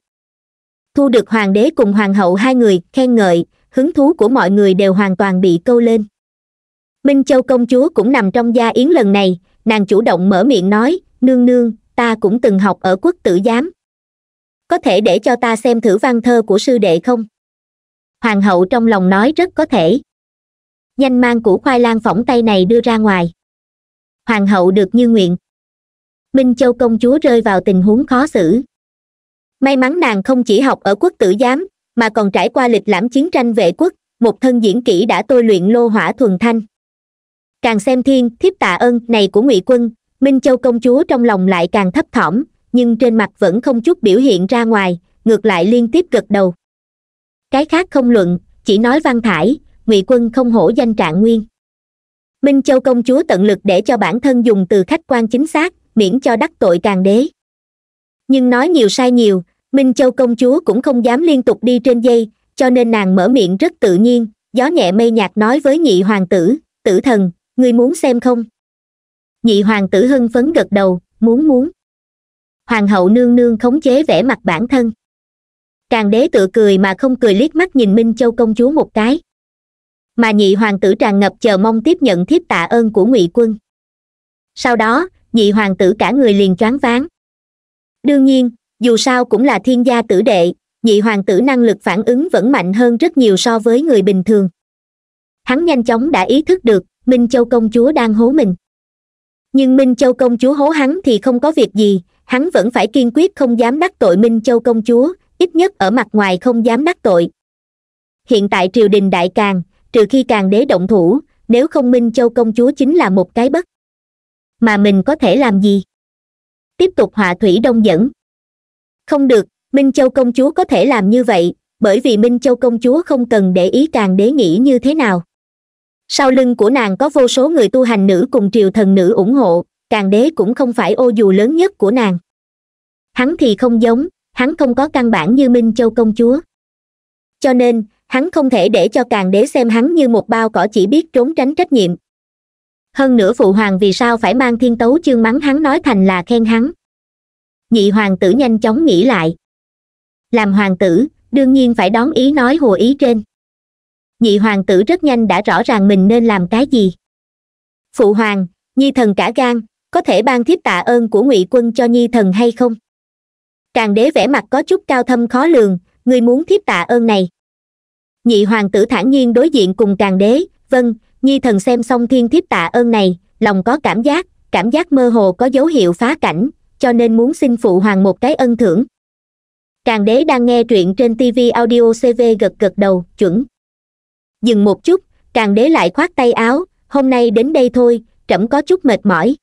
thu được hoàng đế cùng hoàng hậu hai người khen ngợi hứng thú của mọi người đều hoàn toàn bị câu lên minh châu công chúa cũng nằm trong gia yến lần này nàng chủ động mở miệng nói nương nương ta cũng từng học ở quốc tử giám có thể để cho ta xem thử văn thơ của sư đệ không hoàng hậu trong lòng nói rất có thể nhanh mang củ khoai lang phỏng tay này đưa ra ngoài hoàng hậu được như nguyện minh châu công chúa rơi vào tình huống khó xử may mắn nàng không chỉ học ở quốc tử giám mà còn trải qua lịch lãm chiến tranh vệ quốc một thân diễn kỹ đã tôi luyện lô hỏa thuần thanh càng xem thiên thiếp tạ ơn này của ngụy quân minh châu công chúa trong lòng lại càng thấp thỏm nhưng trên mặt vẫn không chút biểu hiện ra ngoài ngược lại liên tiếp gật đầu cái khác không luận chỉ nói văn thải ngụy quân không hổ danh trạng nguyên minh châu công chúa tận lực để cho bản thân dùng từ khách quan chính xác miễn cho đắc tội càng đế nhưng nói nhiều sai nhiều minh châu công chúa cũng không dám liên tục đi trên dây cho nên nàng mở miệng rất tự nhiên gió nhẹ mây nhạt nói với nhị hoàng tử tử thần ngươi muốn xem không nhị hoàng tử hưng phấn gật đầu muốn muốn hoàng hậu nương nương khống chế vẻ mặt bản thân càng đế tự cười mà không cười liếc mắt nhìn minh châu công chúa một cái mà nhị hoàng tử tràn ngập chờ mong tiếp nhận thiếp tạ ơn của ngụy quân sau đó nhị hoàng tử cả người liền choáng váng đương nhiên dù sao cũng là thiên gia tử đệ nhị hoàng tử năng lực phản ứng vẫn mạnh hơn rất nhiều so với người bình thường hắn nhanh chóng đã ý thức được minh châu công chúa đang hố mình nhưng minh châu công chúa hố hắn thì không có việc gì hắn vẫn phải kiên quyết không dám đắc tội minh châu công chúa ít nhất ở mặt ngoài không dám đắc tội hiện tại triều đình đại càng trừ khi càng đế động thủ nếu không minh châu công chúa chính là một cái bất mà mình có thể làm gì tiếp tục họa thủy đông dẫn không được minh châu công chúa có thể làm như vậy bởi vì minh châu công chúa không cần để ý càng đế nghĩ như thế nào sau lưng của nàng có vô số người tu hành nữ cùng triều thần nữ ủng hộ càng đế cũng không phải ô dù lớn nhất của nàng hắn thì không giống hắn không có căn bản như minh châu công chúa cho nên hắn không thể để cho càng đế xem hắn như một bao cỏ chỉ biết trốn tránh trách nhiệm hơn nữa phụ hoàng vì sao phải mang thiên tấu chương mắng hắn nói thành là khen hắn nhị hoàng tử nhanh chóng nghĩ lại làm hoàng tử đương nhiên phải đón ý nói hồ ý trên nhị hoàng tử rất nhanh đã rõ ràng mình nên làm cái gì phụ hoàng nhi thần cả gan có thể ban thiếp tạ ơn của ngụy quân cho nhi thần hay không càng đế vẻ mặt có chút cao thâm khó lường người muốn thiếp tạ ơn này nhị hoàng tử thản nhiên đối diện cùng càng đế vâng nhi thần xem xong thiên thiếp tạ ơn này lòng có cảm giác cảm giác mơ hồ có dấu hiệu phá cảnh cho nên muốn xin phụ hoàng một cái ân thưởng càng đế đang nghe truyện trên tv audio cv gật gật đầu chuẩn dừng một chút càng đế lại khoát tay áo hôm nay đến đây thôi trẫm có chút mệt mỏi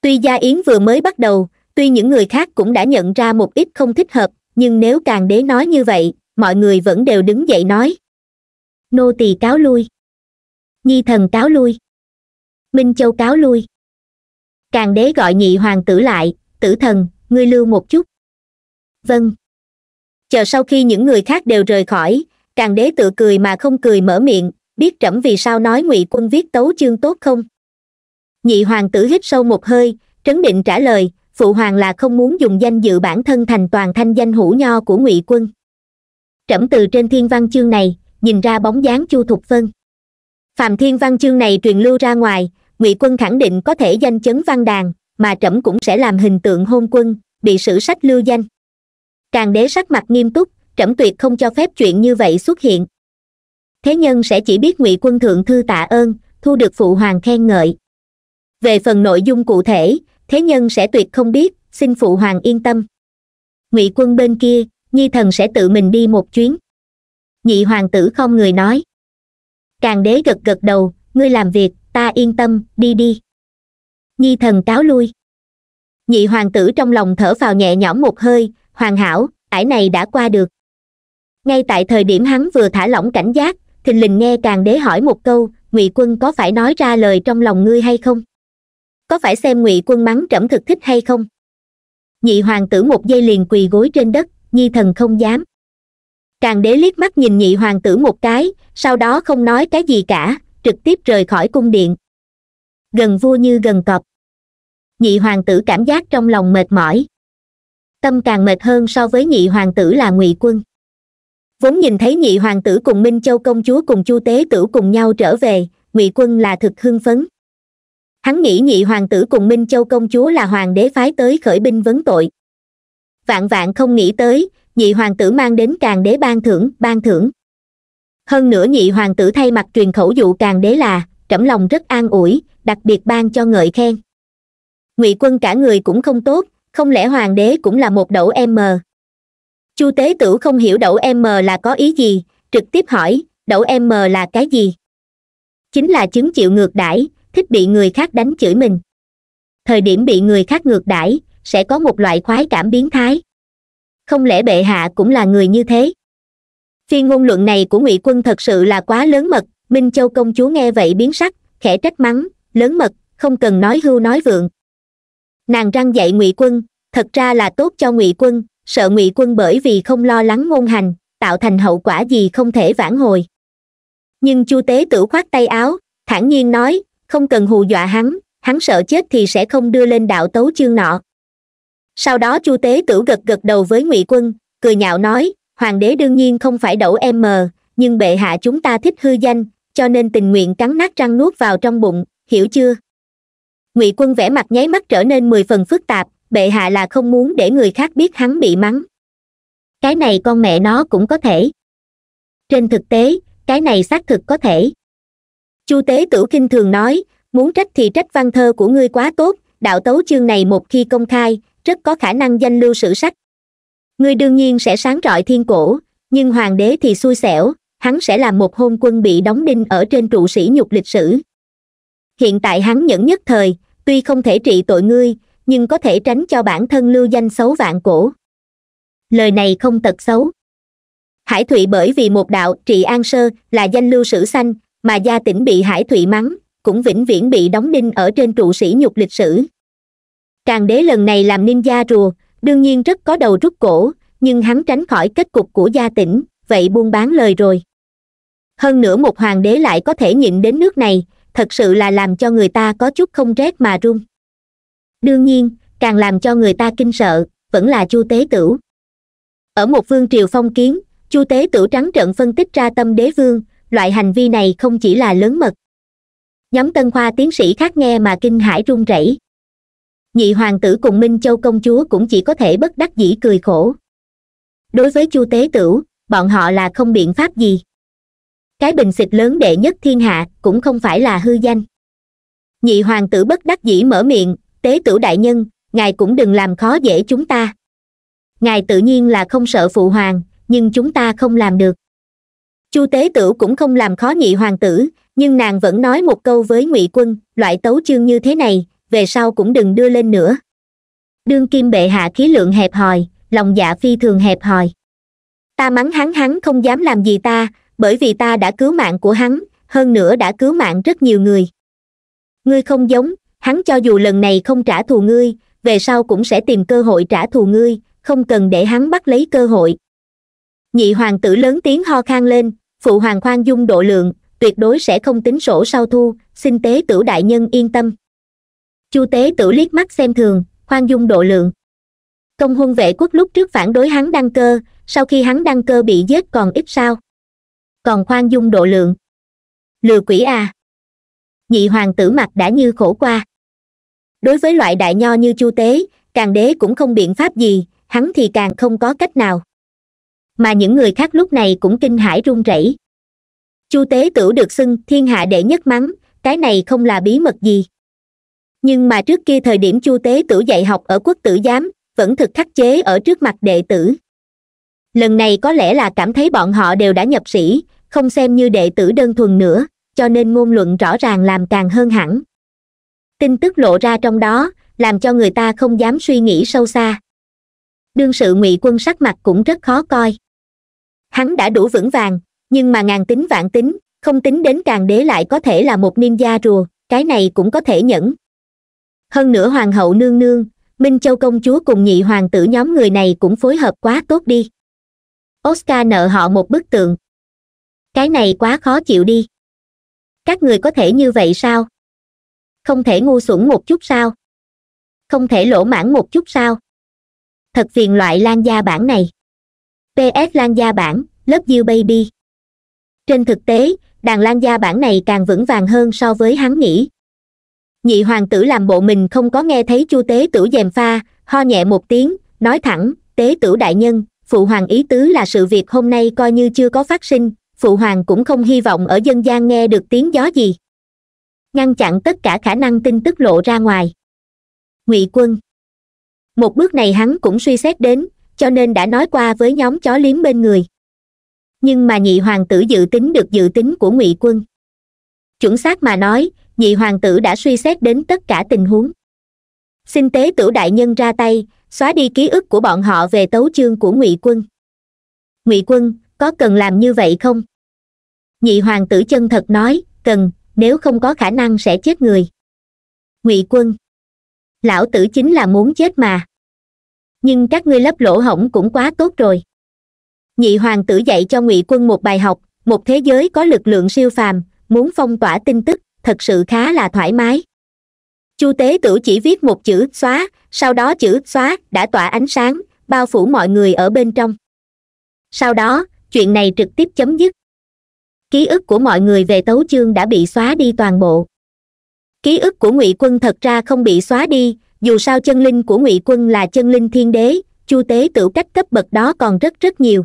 tuy gia yến vừa mới bắt đầu tuy những người khác cũng đã nhận ra một ít không thích hợp nhưng nếu càng đế nói như vậy mọi người vẫn đều đứng dậy nói nô tỳ cáo lui nhi thần cáo lui minh châu cáo lui càng đế gọi nhị hoàng tử lại tử thần ngươi lưu một chút vâng chờ sau khi những người khác đều rời khỏi càng đế tự cười mà không cười mở miệng biết trẫm vì sao nói ngụy quân viết tấu chương tốt không nhị hoàng tử hít sâu một hơi trấn định trả lời phụ hoàng là không muốn dùng danh dự bản thân thành toàn thanh danh hữu nho của ngụy quân trẫm từ trên thiên văn chương này nhìn ra bóng dáng chu thục phân phạm thiên văn chương này truyền lưu ra ngoài ngụy quân khẳng định có thể danh chấn văn đàn mà trẫm cũng sẽ làm hình tượng hôn quân bị sử sách lưu danh càng đế sắc mặt nghiêm túc trẫm tuyệt không cho phép chuyện như vậy xuất hiện thế nhân sẽ chỉ biết ngụy quân thượng thư tạ ơn thu được phụ hoàng khen ngợi về phần nội dung cụ thể thế nhân sẽ tuyệt không biết xin phụ hoàng yên tâm ngụy quân bên kia nhi thần sẽ tự mình đi một chuyến nhị hoàng tử không người nói càng đế gật gật đầu ngươi làm việc ta yên tâm đi đi nhi thần cáo lui nhị hoàng tử trong lòng thở vào nhẹ nhõm một hơi hoàn hảo ải này đã qua được ngay tại thời điểm hắn vừa thả lỏng cảnh giác thình lình nghe càng đế hỏi một câu ngụy quân có phải nói ra lời trong lòng ngươi hay không có phải xem ngụy quân mắng trẫm thực thích hay không nhị hoàng tử một giây liền quỳ gối trên đất nhi thần không dám càng đế liếc mắt nhìn nhị hoàng tử một cái sau đó không nói cái gì cả trực tiếp rời khỏi cung điện gần vua như gần cọp nhị hoàng tử cảm giác trong lòng mệt mỏi tâm càng mệt hơn so với nhị hoàng tử là ngụy quân vốn nhìn thấy nhị hoàng tử cùng minh châu công chúa cùng chu tế tử cùng nhau trở về ngụy quân là thực hưng phấn hắn nghĩ nhị hoàng tử cùng minh châu công chúa là hoàng đế phái tới khởi binh vấn tội vạn vạn không nghĩ tới nhị hoàng tử mang đến càng đế ban thưởng ban thưởng hơn nữa nhị hoàng tử thay mặt truyền khẩu dụ càng đế là trẫm lòng rất an ủi đặc biệt ban cho ngợi khen ngụy quân cả người cũng không tốt không lẽ hoàng đế cũng là một đậu em mờ chu tế tử không hiểu đậu em mờ là có ý gì trực tiếp hỏi đậu em mờ là cái gì chính là chứng chịu ngược đãi thích bị người khác đánh chửi mình thời điểm bị người khác ngược đãi sẽ có một loại khoái cảm biến thái không lẽ bệ hạ cũng là người như thế phiên ngôn luận này của ngụy quân thật sự là quá lớn mật minh châu công chúa nghe vậy biến sắc khẽ trách mắng lớn mật không cần nói hưu nói vượng nàng răng dạy ngụy quân thật ra là tốt cho ngụy quân sợ ngụy quân bởi vì không lo lắng ngôn hành tạo thành hậu quả gì không thể vãn hồi nhưng chu tế tử khoát tay áo thản nhiên nói không cần hù dọa hắn hắn sợ chết thì sẽ không đưa lên đạo tấu chương nọ sau đó chu tế tử gật gật đầu với ngụy quân cười nhạo nói hoàng đế đương nhiên không phải đẩu em mờ nhưng bệ hạ chúng ta thích hư danh cho nên tình nguyện cắn nát răng nuốt vào trong bụng hiểu chưa ngụy quân vẽ mặt nháy mắt trở nên mười phần phức tạp bệ hạ là không muốn để người khác biết hắn bị mắng cái này con mẹ nó cũng có thể trên thực tế cái này xác thực có thể chu tế tử kinh thường nói muốn trách thì trách văn thơ của ngươi quá tốt đạo tấu chương này một khi công khai rất có khả năng danh lưu sử sách ngươi đương nhiên sẽ sáng rọi thiên cổ nhưng hoàng đế thì xui xẻo hắn sẽ là một hôn quân bị đóng đinh ở trên trụ sĩ nhục lịch sử hiện tại hắn nhẫn nhất thời tuy không thể trị tội ngươi nhưng có thể tránh cho bản thân lưu danh xấu vạn cổ lời này không tật xấu hải thụy bởi vì một đạo trị an sơ là danh lưu sử sanh mà gia tỉnh bị hải thụy mắng cũng vĩnh viễn bị đóng đinh ở trên trụ sĩ nhục lịch sử tràng đế lần này làm ninh gia rùa đương nhiên rất có đầu rút cổ nhưng hắn tránh khỏi kết cục của gia tỉnh vậy buôn bán lời rồi hơn nữa một hoàng đế lại có thể nhịn đến nước này thật sự là làm cho người ta có chút không rét mà run đương nhiên càng làm cho người ta kinh sợ vẫn là chu tế tửu ở một vương triều phong kiến chu tế tửu trắng trợn phân tích ra tâm đế vương loại hành vi này không chỉ là lớn mật nhóm tân khoa tiến sĩ khác nghe mà kinh hãi run rẩy nhị hoàng tử cùng minh châu công chúa cũng chỉ có thể bất đắc dĩ cười khổ đối với chu tế tửu bọn họ là không biện pháp gì cái bình xịt lớn đệ nhất thiên hạ cũng không phải là hư danh nhị hoàng tử bất đắc dĩ mở miệng tế tử đại nhân ngài cũng đừng làm khó dễ chúng ta ngài tự nhiên là không sợ phụ hoàng nhưng chúng ta không làm được chu tế tử cũng không làm khó nhị hoàng tử nhưng nàng vẫn nói một câu với ngụy quân loại tấu chương như thế này về sau cũng đừng đưa lên nữa đương kim bệ hạ khí lượng hẹp hòi lòng dạ phi thường hẹp hòi ta mắng hắn hắn không dám làm gì ta bởi vì ta đã cứu mạng của hắn hơn nữa đã cứu mạng rất nhiều người ngươi không giống hắn cho dù lần này không trả thù ngươi về sau cũng sẽ tìm cơ hội trả thù ngươi không cần để hắn bắt lấy cơ hội nhị hoàng tử lớn tiếng ho khan lên phụ hoàng khoan dung độ lượng tuyệt đối sẽ không tính sổ sau thu xin tế tử đại nhân yên tâm chu tế tử liếc mắt xem thường khoan dung độ lượng công huân vệ quốc lúc trước phản đối hắn đăng cơ sau khi hắn đăng cơ bị giết còn ít sao còn khoan dung độ lượng lừa quỷ à nhị hoàng tử mặt đã như khổ qua đối với loại đại nho như chu tế càng đế cũng không biện pháp gì hắn thì càng không có cách nào mà những người khác lúc này cũng kinh hãi run rẩy chu tế tử được xưng thiên hạ đệ nhất mắng cái này không là bí mật gì nhưng mà trước kia thời điểm chu tế tử dạy học ở quốc tử giám vẫn thực khắc chế ở trước mặt đệ tử lần này có lẽ là cảm thấy bọn họ đều đã nhập sĩ không xem như đệ tử đơn thuần nữa cho nên ngôn luận rõ ràng làm càng hơn hẳn tin tức lộ ra trong đó làm cho người ta không dám suy nghĩ sâu xa đương sự ngụy quân sắc mặt cũng rất khó coi hắn đã đủ vững vàng nhưng mà ngàn tính vạn tính không tính đến càng đế lại có thể là một niên gia rùa cái này cũng có thể nhẫn hơn nữa hoàng hậu nương nương minh châu công chúa cùng nhị hoàng tử nhóm người này cũng phối hợp quá tốt đi oscar nợ họ một bức tượng cái này quá khó chịu đi các người có thể như vậy sao không thể ngu xuẩn một chút sao không thể lỗ mãn một chút sao thật phiền loại lan gia bản này ps lan gia bản lớp you baby trên thực tế đàn lan gia bản này càng vững vàng hơn so với hắn nghĩ nhị hoàng tử làm bộ mình không có nghe thấy chu tế tử dèm pha ho nhẹ một tiếng nói thẳng tế tử đại nhân phụ hoàng ý tứ là sự việc hôm nay coi như chưa có phát sinh phụ hoàng cũng không hy vọng ở dân gian nghe được tiếng gió gì ngăn chặn tất cả khả năng tin tức lộ ra ngoài ngụy quân một bước này hắn cũng suy xét đến cho nên đã nói qua với nhóm chó liếm bên người nhưng mà nhị hoàng tử dự tính được dự tính của ngụy quân chuẩn xác mà nói nhị hoàng tử đã suy xét đến tất cả tình huống xin tế tử đại nhân ra tay xóa đi ký ức của bọn họ về tấu chương của ngụy quân ngụy quân có cần làm như vậy không nhị hoàng tử chân thật nói cần nếu không có khả năng sẽ chết người ngụy quân lão tử chính là muốn chết mà nhưng các ngươi lấp lỗ hổng cũng quá tốt rồi nhị hoàng tử dạy cho ngụy quân một bài học một thế giới có lực lượng siêu phàm muốn phong tỏa tin tức thật sự khá là thoải mái chu tế tử chỉ viết một chữ xóa sau đó chữ xóa đã tỏa ánh sáng bao phủ mọi người ở bên trong sau đó chuyện này trực tiếp chấm dứt ký ức của mọi người về tấu chương đã bị xóa đi toàn bộ ký ức của ngụy quân thật ra không bị xóa đi dù sao chân linh của ngụy quân là chân linh thiên đế chu tế tử cách cấp bậc đó còn rất rất nhiều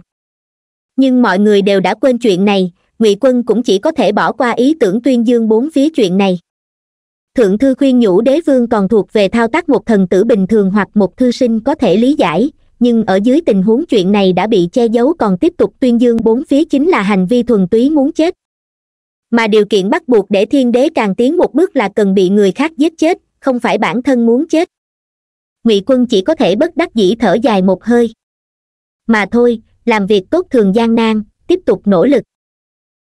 nhưng mọi người đều đã quên chuyện này ngụy quân cũng chỉ có thể bỏ qua ý tưởng tuyên dương bốn phía chuyện này thượng thư khuyên nhủ đế vương còn thuộc về thao tác một thần tử bình thường hoặc một thư sinh có thể lý giải nhưng ở dưới tình huống chuyện này đã bị che giấu còn tiếp tục tuyên dương bốn phía chính là hành vi thuần túy muốn chết mà điều kiện bắt buộc để thiên đế càng tiến một bước là cần bị người khác giết chết không phải bản thân muốn chết ngụy quân chỉ có thể bất đắc dĩ thở dài một hơi mà thôi làm việc tốt thường gian nan tiếp tục nỗ lực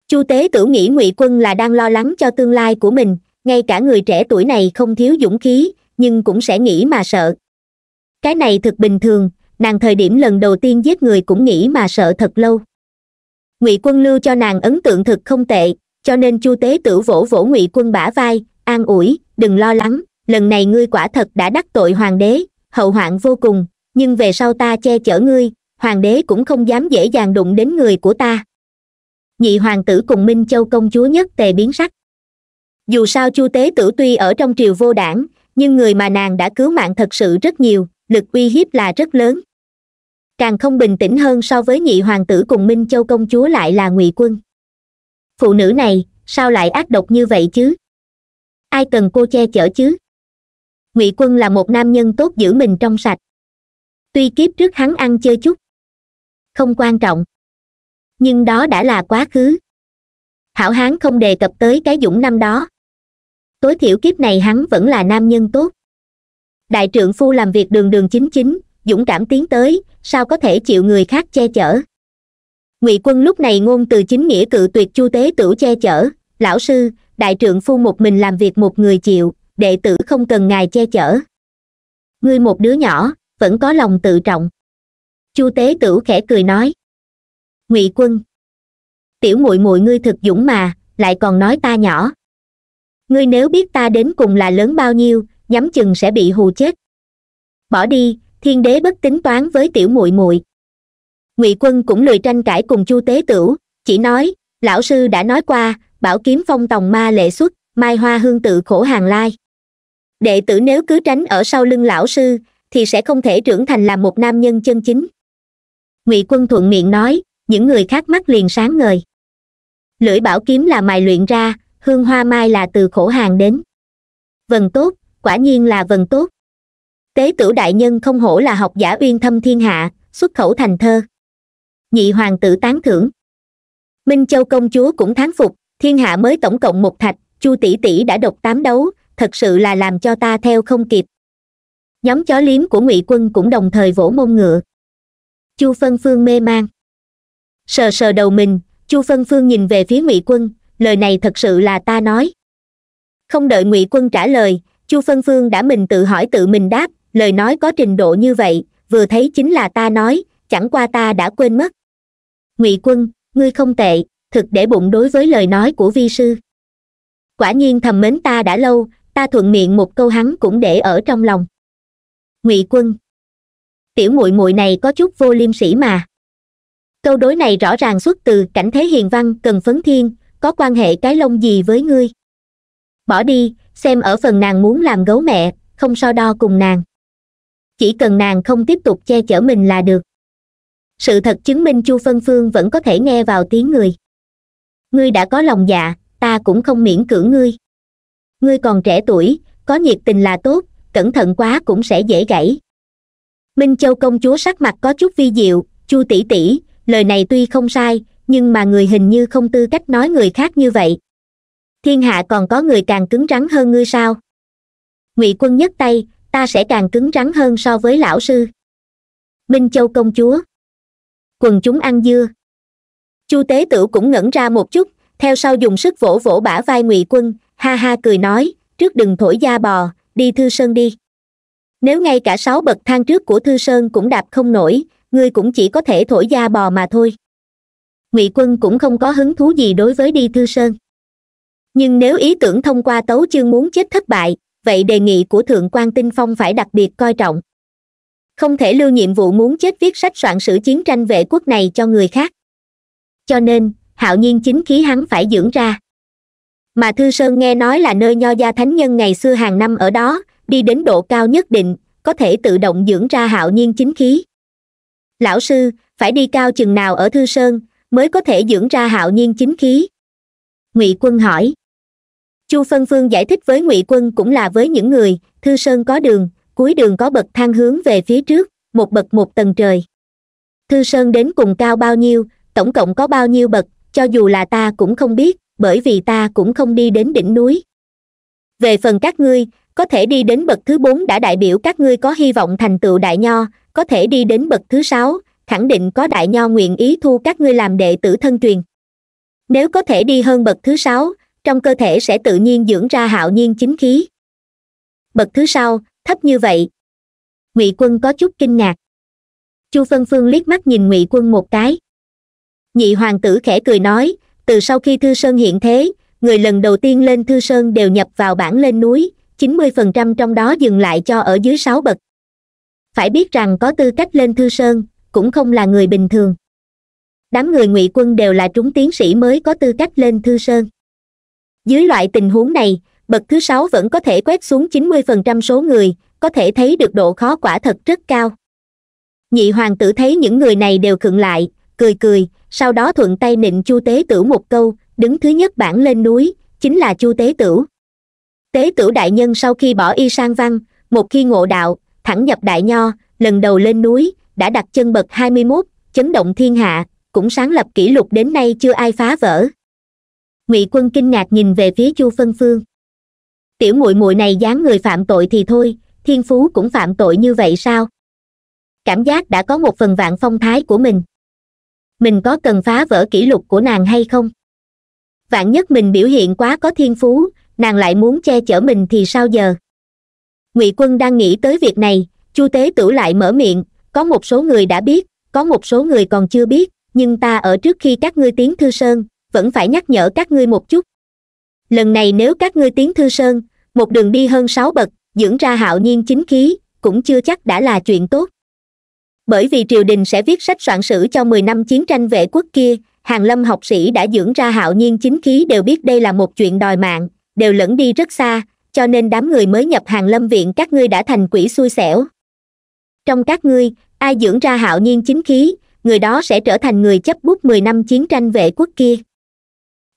chu tế tử nghĩ ngụy quân là đang lo lắng cho tương lai của mình ngay cả người trẻ tuổi này không thiếu dũng khí nhưng cũng sẽ nghĩ mà sợ cái này thực bình thường nàng thời điểm lần đầu tiên giết người cũng nghĩ mà sợ thật lâu ngụy quân lưu cho nàng ấn tượng thực không tệ cho nên chu tế tử vỗ vỗ ngụy quân bả vai an ủi đừng lo lắng lần này ngươi quả thật đã đắc tội hoàng đế hậu hoạn vô cùng nhưng về sau ta che chở ngươi hoàng đế cũng không dám dễ dàng đụng đến người của ta nhị hoàng tử cùng minh châu công chúa nhất tề biến sắc dù sao chu tế tử tuy ở trong triều vô đảng nhưng người mà nàng đã cứu mạng thật sự rất nhiều lực uy hiếp là rất lớn càng không bình tĩnh hơn so với nhị hoàng tử cùng minh châu công chúa lại là ngụy quân phụ nữ này sao lại ác độc như vậy chứ ai cần cô che chở chứ ngụy quân là một nam nhân tốt giữ mình trong sạch tuy kiếp trước hắn ăn chơi chút không quan trọng nhưng đó đã là quá khứ hảo hán không đề cập tới cái dũng năm đó tối thiểu kiếp này hắn vẫn là nam nhân tốt đại trượng phu làm việc đường đường chính chính dũng cảm tiến tới sao có thể chịu người khác che chở ngụy quân lúc này ngôn từ chính nghĩa cự tuyệt chu tế tửu che chở lão sư đại trượng phu một mình làm việc một người chịu đệ tử không cần ngài che chở ngươi một đứa nhỏ vẫn có lòng tự trọng chu tế tửu khẽ cười nói ngụy quân tiểu muội muội ngươi thực dũng mà lại còn nói ta nhỏ ngươi nếu biết ta đến cùng là lớn bao nhiêu nhắm chừng sẽ bị hù chết bỏ đi thiên đế bất tính toán với tiểu muội muội ngụy quân cũng lười tranh cãi cùng chu tế tửu chỉ nói lão sư đã nói qua bảo kiếm phong tòng ma lệ xuất mai hoa hương tự khổ hàng lai đệ tử nếu cứ tránh ở sau lưng lão sư thì sẽ không thể trưởng thành làm một nam nhân chân chính ngụy quân thuận miệng nói những người khác mắt liền sáng ngời lưỡi bảo kiếm là mài luyện ra hương hoa mai là từ khổ hàng đến vần tốt quả nhiên là vần tốt tế Tử đại nhân không hổ là học giả uyên thâm thiên hạ xuất khẩu thành thơ nhị hoàng tử tán thưởng minh châu công chúa cũng thán phục thiên hạ mới tổng cộng một thạch chu tỷ tỷ đã độc tám đấu thật sự là làm cho ta theo không kịp nhóm chó liếm của ngụy quân cũng đồng thời vỗ mông ngựa chu phân phương mê man sờ sờ đầu mình chu phân phương nhìn về phía ngụy quân lời này thật sự là ta nói không đợi ngụy quân trả lời chu phân phương đã mình tự hỏi tự mình đáp lời nói có trình độ như vậy vừa thấy chính là ta nói chẳng qua ta đã quên mất ngụy quân ngươi không tệ thực để bụng đối với lời nói của vi sư quả nhiên thầm mến ta đã lâu ta thuận miệng một câu hắn cũng để ở trong lòng ngụy quân tiểu muội muội này có chút vô liêm sĩ mà câu đối này rõ ràng xuất từ cảnh thế hiền văn cần phấn thiên có quan hệ cái lông gì với ngươi bỏ đi xem ở phần nàng muốn làm gấu mẹ không so đo cùng nàng chỉ cần nàng không tiếp tục che chở mình là được sự thật chứng minh chu phân phương vẫn có thể nghe vào tiếng người ngươi đã có lòng dạ ta cũng không miễn cưỡng ngươi ngươi còn trẻ tuổi có nhiệt tình là tốt cẩn thận quá cũng sẽ dễ gãy minh châu công chúa sắc mặt có chút vi diệu chu tỷ tỷ lời này tuy không sai nhưng mà người hình như không tư cách nói người khác như vậy thiên hạ còn có người càng cứng rắn hơn ngươi sao ngụy quân nhấc tay ta sẽ càng cứng rắn hơn so với lão sư minh châu công chúa quần chúng ăn dưa chu tế tử cũng ngẩn ra một chút theo sau dùng sức vỗ vỗ bả vai ngụy quân ha ha cười nói trước đừng thổi da bò đi thư sơn đi nếu ngay cả sáu bậc thang trước của thư sơn cũng đạp không nổi ngươi cũng chỉ có thể thổi da bò mà thôi ngụy quân cũng không có hứng thú gì đối với đi thư sơn nhưng nếu ý tưởng thông qua tấu chương muốn chết thất bại vậy đề nghị của thượng quan tinh phong phải đặc biệt coi trọng không thể lưu nhiệm vụ muốn chết viết sách soạn sử chiến tranh vệ quốc này cho người khác cho nên hạo nhiên chính khí hắn phải dưỡng ra mà thư sơn nghe nói là nơi nho gia thánh nhân ngày xưa hàng năm ở đó đi đến độ cao nhất định có thể tự động dưỡng ra hạo nhiên chính khí lão sư phải đi cao chừng nào ở thư sơn mới có thể dưỡng ra hạo nhiên chính khí ngụy quân hỏi chu phân phương giải thích với ngụy quân cũng là với những người thư sơn có đường cuối đường có bậc thang hướng về phía trước một bậc một tầng trời thư sơn đến cùng cao bao nhiêu tổng cộng có bao nhiêu bậc cho dù là ta cũng không biết bởi vì ta cũng không đi đến đỉnh núi về phần các ngươi có thể đi đến bậc thứ bốn đã đại biểu các ngươi có hy vọng thành tựu đại nho có thể đi đến bậc thứ sáu khẳng định có đại nho nguyện ý thu các ngươi làm đệ tử thân truyền nếu có thể đi hơn bậc thứ sáu trong cơ thể sẽ tự nhiên dưỡng ra hạo nhiên chính khí bậc thứ sau thấp như vậy ngụy quân có chút kinh ngạc chu phân phương liếc mắt nhìn ngụy quân một cái nhị hoàng tử khẽ cười nói từ sau khi thư sơn hiện thế người lần đầu tiên lên thư sơn đều nhập vào bản lên núi chín mươi phần trăm trong đó dừng lại cho ở dưới sáu bậc phải biết rằng có tư cách lên thư sơn cũng không là người bình thường đám người ngụy quân đều là trúng tiến sĩ mới có tư cách lên thư sơn dưới loại tình huống này bậc thứ sáu vẫn có thể quét xuống 90% số người có thể thấy được độ khó quả thật rất cao nhị hoàng tử thấy những người này đều khựng lại cười cười sau đó thuận tay nịnh chu tế tử một câu đứng thứ nhất bản lên núi chính là chu tế tử tế tử đại nhân sau khi bỏ y sang văn một khi ngộ đạo thẳng nhập đại nho lần đầu lên núi đã đặt chân bậc hai mươi mốt chấn động thiên hạ cũng sáng lập kỷ lục đến nay chưa ai phá vỡ ngụy quân kinh ngạc nhìn về phía chu phân phương tiểu muội muội này dáng người phạm tội thì thôi thiên phú cũng phạm tội như vậy sao cảm giác đã có một phần vạn phong thái của mình mình có cần phá vỡ kỷ lục của nàng hay không vạn nhất mình biểu hiện quá có thiên phú nàng lại muốn che chở mình thì sao giờ ngụy quân đang nghĩ tới việc này chu tế tửu lại mở miệng có một số người đã biết có một số người còn chưa biết nhưng ta ở trước khi các ngươi tiến thư sơn vẫn phải nhắc nhở các ngươi một chút lần này nếu các ngươi tiến thư sơn một đường đi hơn sáu bậc dưỡng ra hạo nhiên chính khí cũng chưa chắc đã là chuyện tốt bởi vì triều đình sẽ viết sách soạn sử cho mười năm chiến tranh vệ quốc kia hàng lâm học sĩ đã dưỡng ra hạo nhiên chính khí đều biết đây là một chuyện đòi mạng đều lẫn đi rất xa cho nên đám người mới nhập hàng lâm viện các ngươi đã thành quỷ xui xẻo trong các ngươi ai dưỡng ra hạo nhiên chính khí người đó sẽ trở thành người chấp bút mười năm chiến tranh vệ quốc kia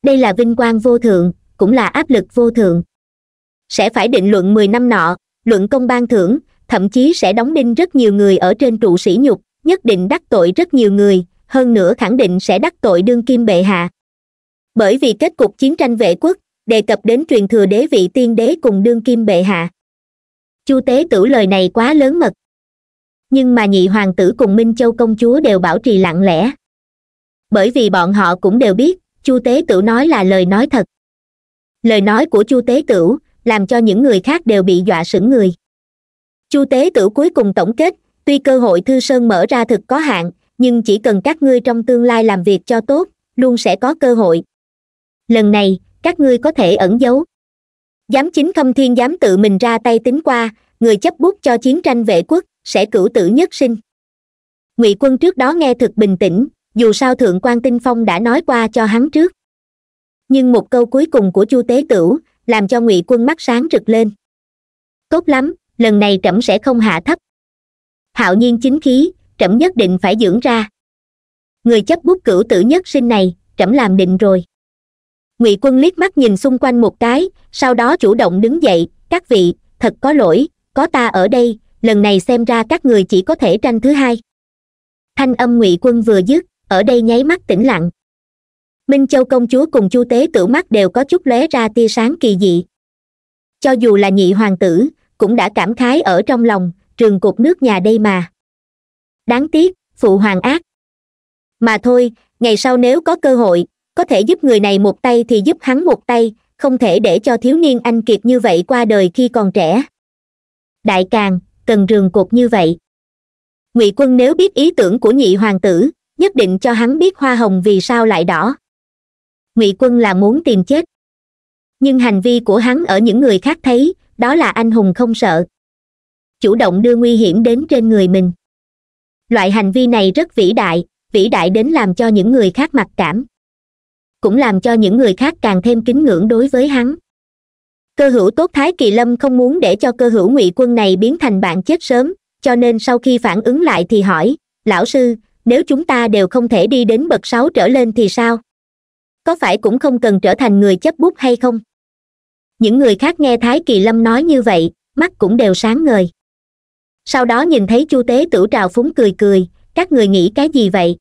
đây là vinh quang vô thượng cũng là áp lực vô thượng sẽ phải định luận mười năm nọ luận công ban thưởng thậm chí sẽ đóng đinh rất nhiều người ở trên trụ sĩ nhục nhất định đắc tội rất nhiều người hơn nữa khẳng định sẽ đắc tội đương kim bệ hạ bởi vì kết cục chiến tranh vệ quốc đề cập đến truyền thừa đế vị tiên đế cùng đương kim bệ hạ chu tế tử lời này quá lớn mật nhưng mà nhị hoàng tử cùng minh châu công chúa đều bảo trì lặng lẽ bởi vì bọn họ cũng đều biết chu tế tửu nói là lời nói thật lời nói của chu tế tửu làm cho những người khác đều bị dọa sững người chu tế tửu cuối cùng tổng kết tuy cơ hội thư sơn mở ra thực có hạn nhưng chỉ cần các ngươi trong tương lai làm việc cho tốt luôn sẽ có cơ hội lần này các ngươi có thể ẩn giấu giám chính khâm thiên dám tự mình ra tay tính qua người chấp bút cho chiến tranh vệ quốc sẽ cửu tử nhất sinh ngụy quân trước đó nghe thực bình tĩnh dù sao thượng quan tinh phong đã nói qua cho hắn trước nhưng một câu cuối cùng của chu tế tửu làm cho ngụy quân mắt sáng rực lên tốt lắm lần này trẫm sẽ không hạ thấp hạo nhiên chính khí trẫm nhất định phải dưỡng ra người chấp bút cửu tử nhất sinh này trẫm làm định rồi ngụy quân liếc mắt nhìn xung quanh một cái sau đó chủ động đứng dậy các vị thật có lỗi có ta ở đây lần này xem ra các người chỉ có thể tranh thứ hai thanh âm ngụy quân vừa dứt ở đây nháy mắt tĩnh lặng minh châu công chúa cùng chu tế tử mắt đều có chút lóe ra tia sáng kỳ dị cho dù là nhị hoàng tử cũng đã cảm khái ở trong lòng trường cục nước nhà đây mà đáng tiếc phụ hoàng ác mà thôi ngày sau nếu có cơ hội có thể giúp người này một tay thì giúp hắn một tay không thể để cho thiếu niên anh kiệt như vậy qua đời khi còn trẻ đại càng cần rường cột như vậy ngụy quân nếu biết ý tưởng của nhị hoàng tử nhất định cho hắn biết hoa hồng vì sao lại đỏ ngụy quân là muốn tìm chết nhưng hành vi của hắn ở những người khác thấy đó là anh hùng không sợ chủ động đưa nguy hiểm đến trên người mình loại hành vi này rất vĩ đại vĩ đại đến làm cho những người khác mặc cảm cũng làm cho những người khác càng thêm kính ngưỡng đối với hắn cơ hữu tốt thái kỳ lâm không muốn để cho cơ hữu ngụy quân này biến thành bạn chết sớm cho nên sau khi phản ứng lại thì hỏi lão sư nếu chúng ta đều không thể đi đến bậc sáu trở lên thì sao có phải cũng không cần trở thành người chấp bút hay không những người khác nghe thái kỳ lâm nói như vậy mắt cũng đều sáng ngời sau đó nhìn thấy chu tế tửu trào phúng cười cười các người nghĩ cái gì vậy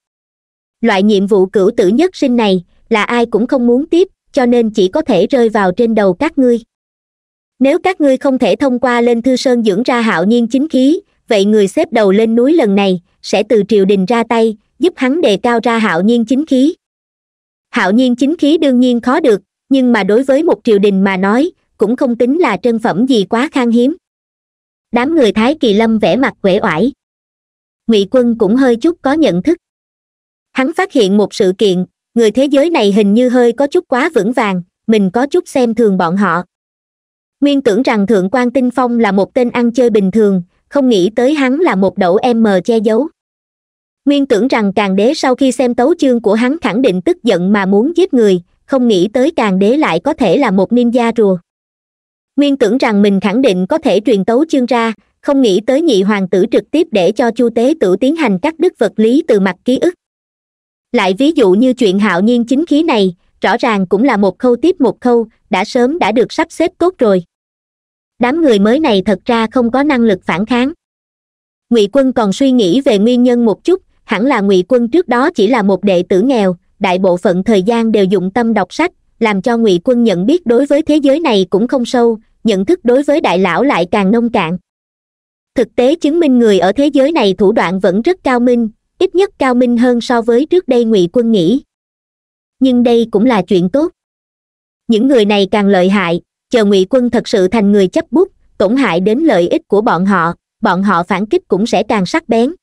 loại nhiệm vụ cửu tử nhất sinh này là ai cũng không muốn tiếp cho nên chỉ có thể rơi vào trên đầu các ngươi nếu các ngươi không thể thông qua lên thư sơn dưỡng ra hạo nhiên chính khí vậy người xếp đầu lên núi lần này sẽ từ triều đình ra tay giúp hắn đề cao ra hạo nhiên chính khí hạo nhiên chính khí đương nhiên khó được nhưng mà đối với một triều đình mà nói cũng không tính là trân phẩm gì quá khan hiếm đám người thái kỳ lâm vẻ mặt uể oải ngụy quân cũng hơi chút có nhận thức hắn phát hiện một sự kiện người thế giới này hình như hơi có chút quá vững vàng mình có chút xem thường bọn họ nguyên tưởng rằng thượng quan tinh phong là một tên ăn chơi bình thường không nghĩ tới hắn là một đậu em mờ che giấu nguyên tưởng rằng càng đế sau khi xem tấu chương của hắn khẳng định tức giận mà muốn giết người không nghĩ tới càng đế lại có thể là một ninja rùa nguyên tưởng rằng mình khẳng định có thể truyền tấu chương ra không nghĩ tới nhị hoàng tử trực tiếp để cho chu tế tử tiến hành cắt đứt vật lý từ mặt ký ức lại ví dụ như chuyện hạo nhiên chính khí này rõ ràng cũng là một khâu tiếp một khâu đã sớm đã được sắp xếp tốt rồi đám người mới này thật ra không có năng lực phản kháng ngụy quân còn suy nghĩ về nguyên nhân một chút hẳn là ngụy quân trước đó chỉ là một đệ tử nghèo đại bộ phận thời gian đều dụng tâm đọc sách làm cho ngụy quân nhận biết đối với thế giới này cũng không sâu nhận thức đối với đại lão lại càng nông cạn thực tế chứng minh người ở thế giới này thủ đoạn vẫn rất cao minh ít nhất cao minh hơn so với trước đây ngụy quân nghĩ nhưng đây cũng là chuyện tốt những người này càng lợi hại chờ ngụy quân thật sự thành người chấp bút tổn hại đến lợi ích của bọn họ bọn họ phản kích cũng sẽ càng sắc bén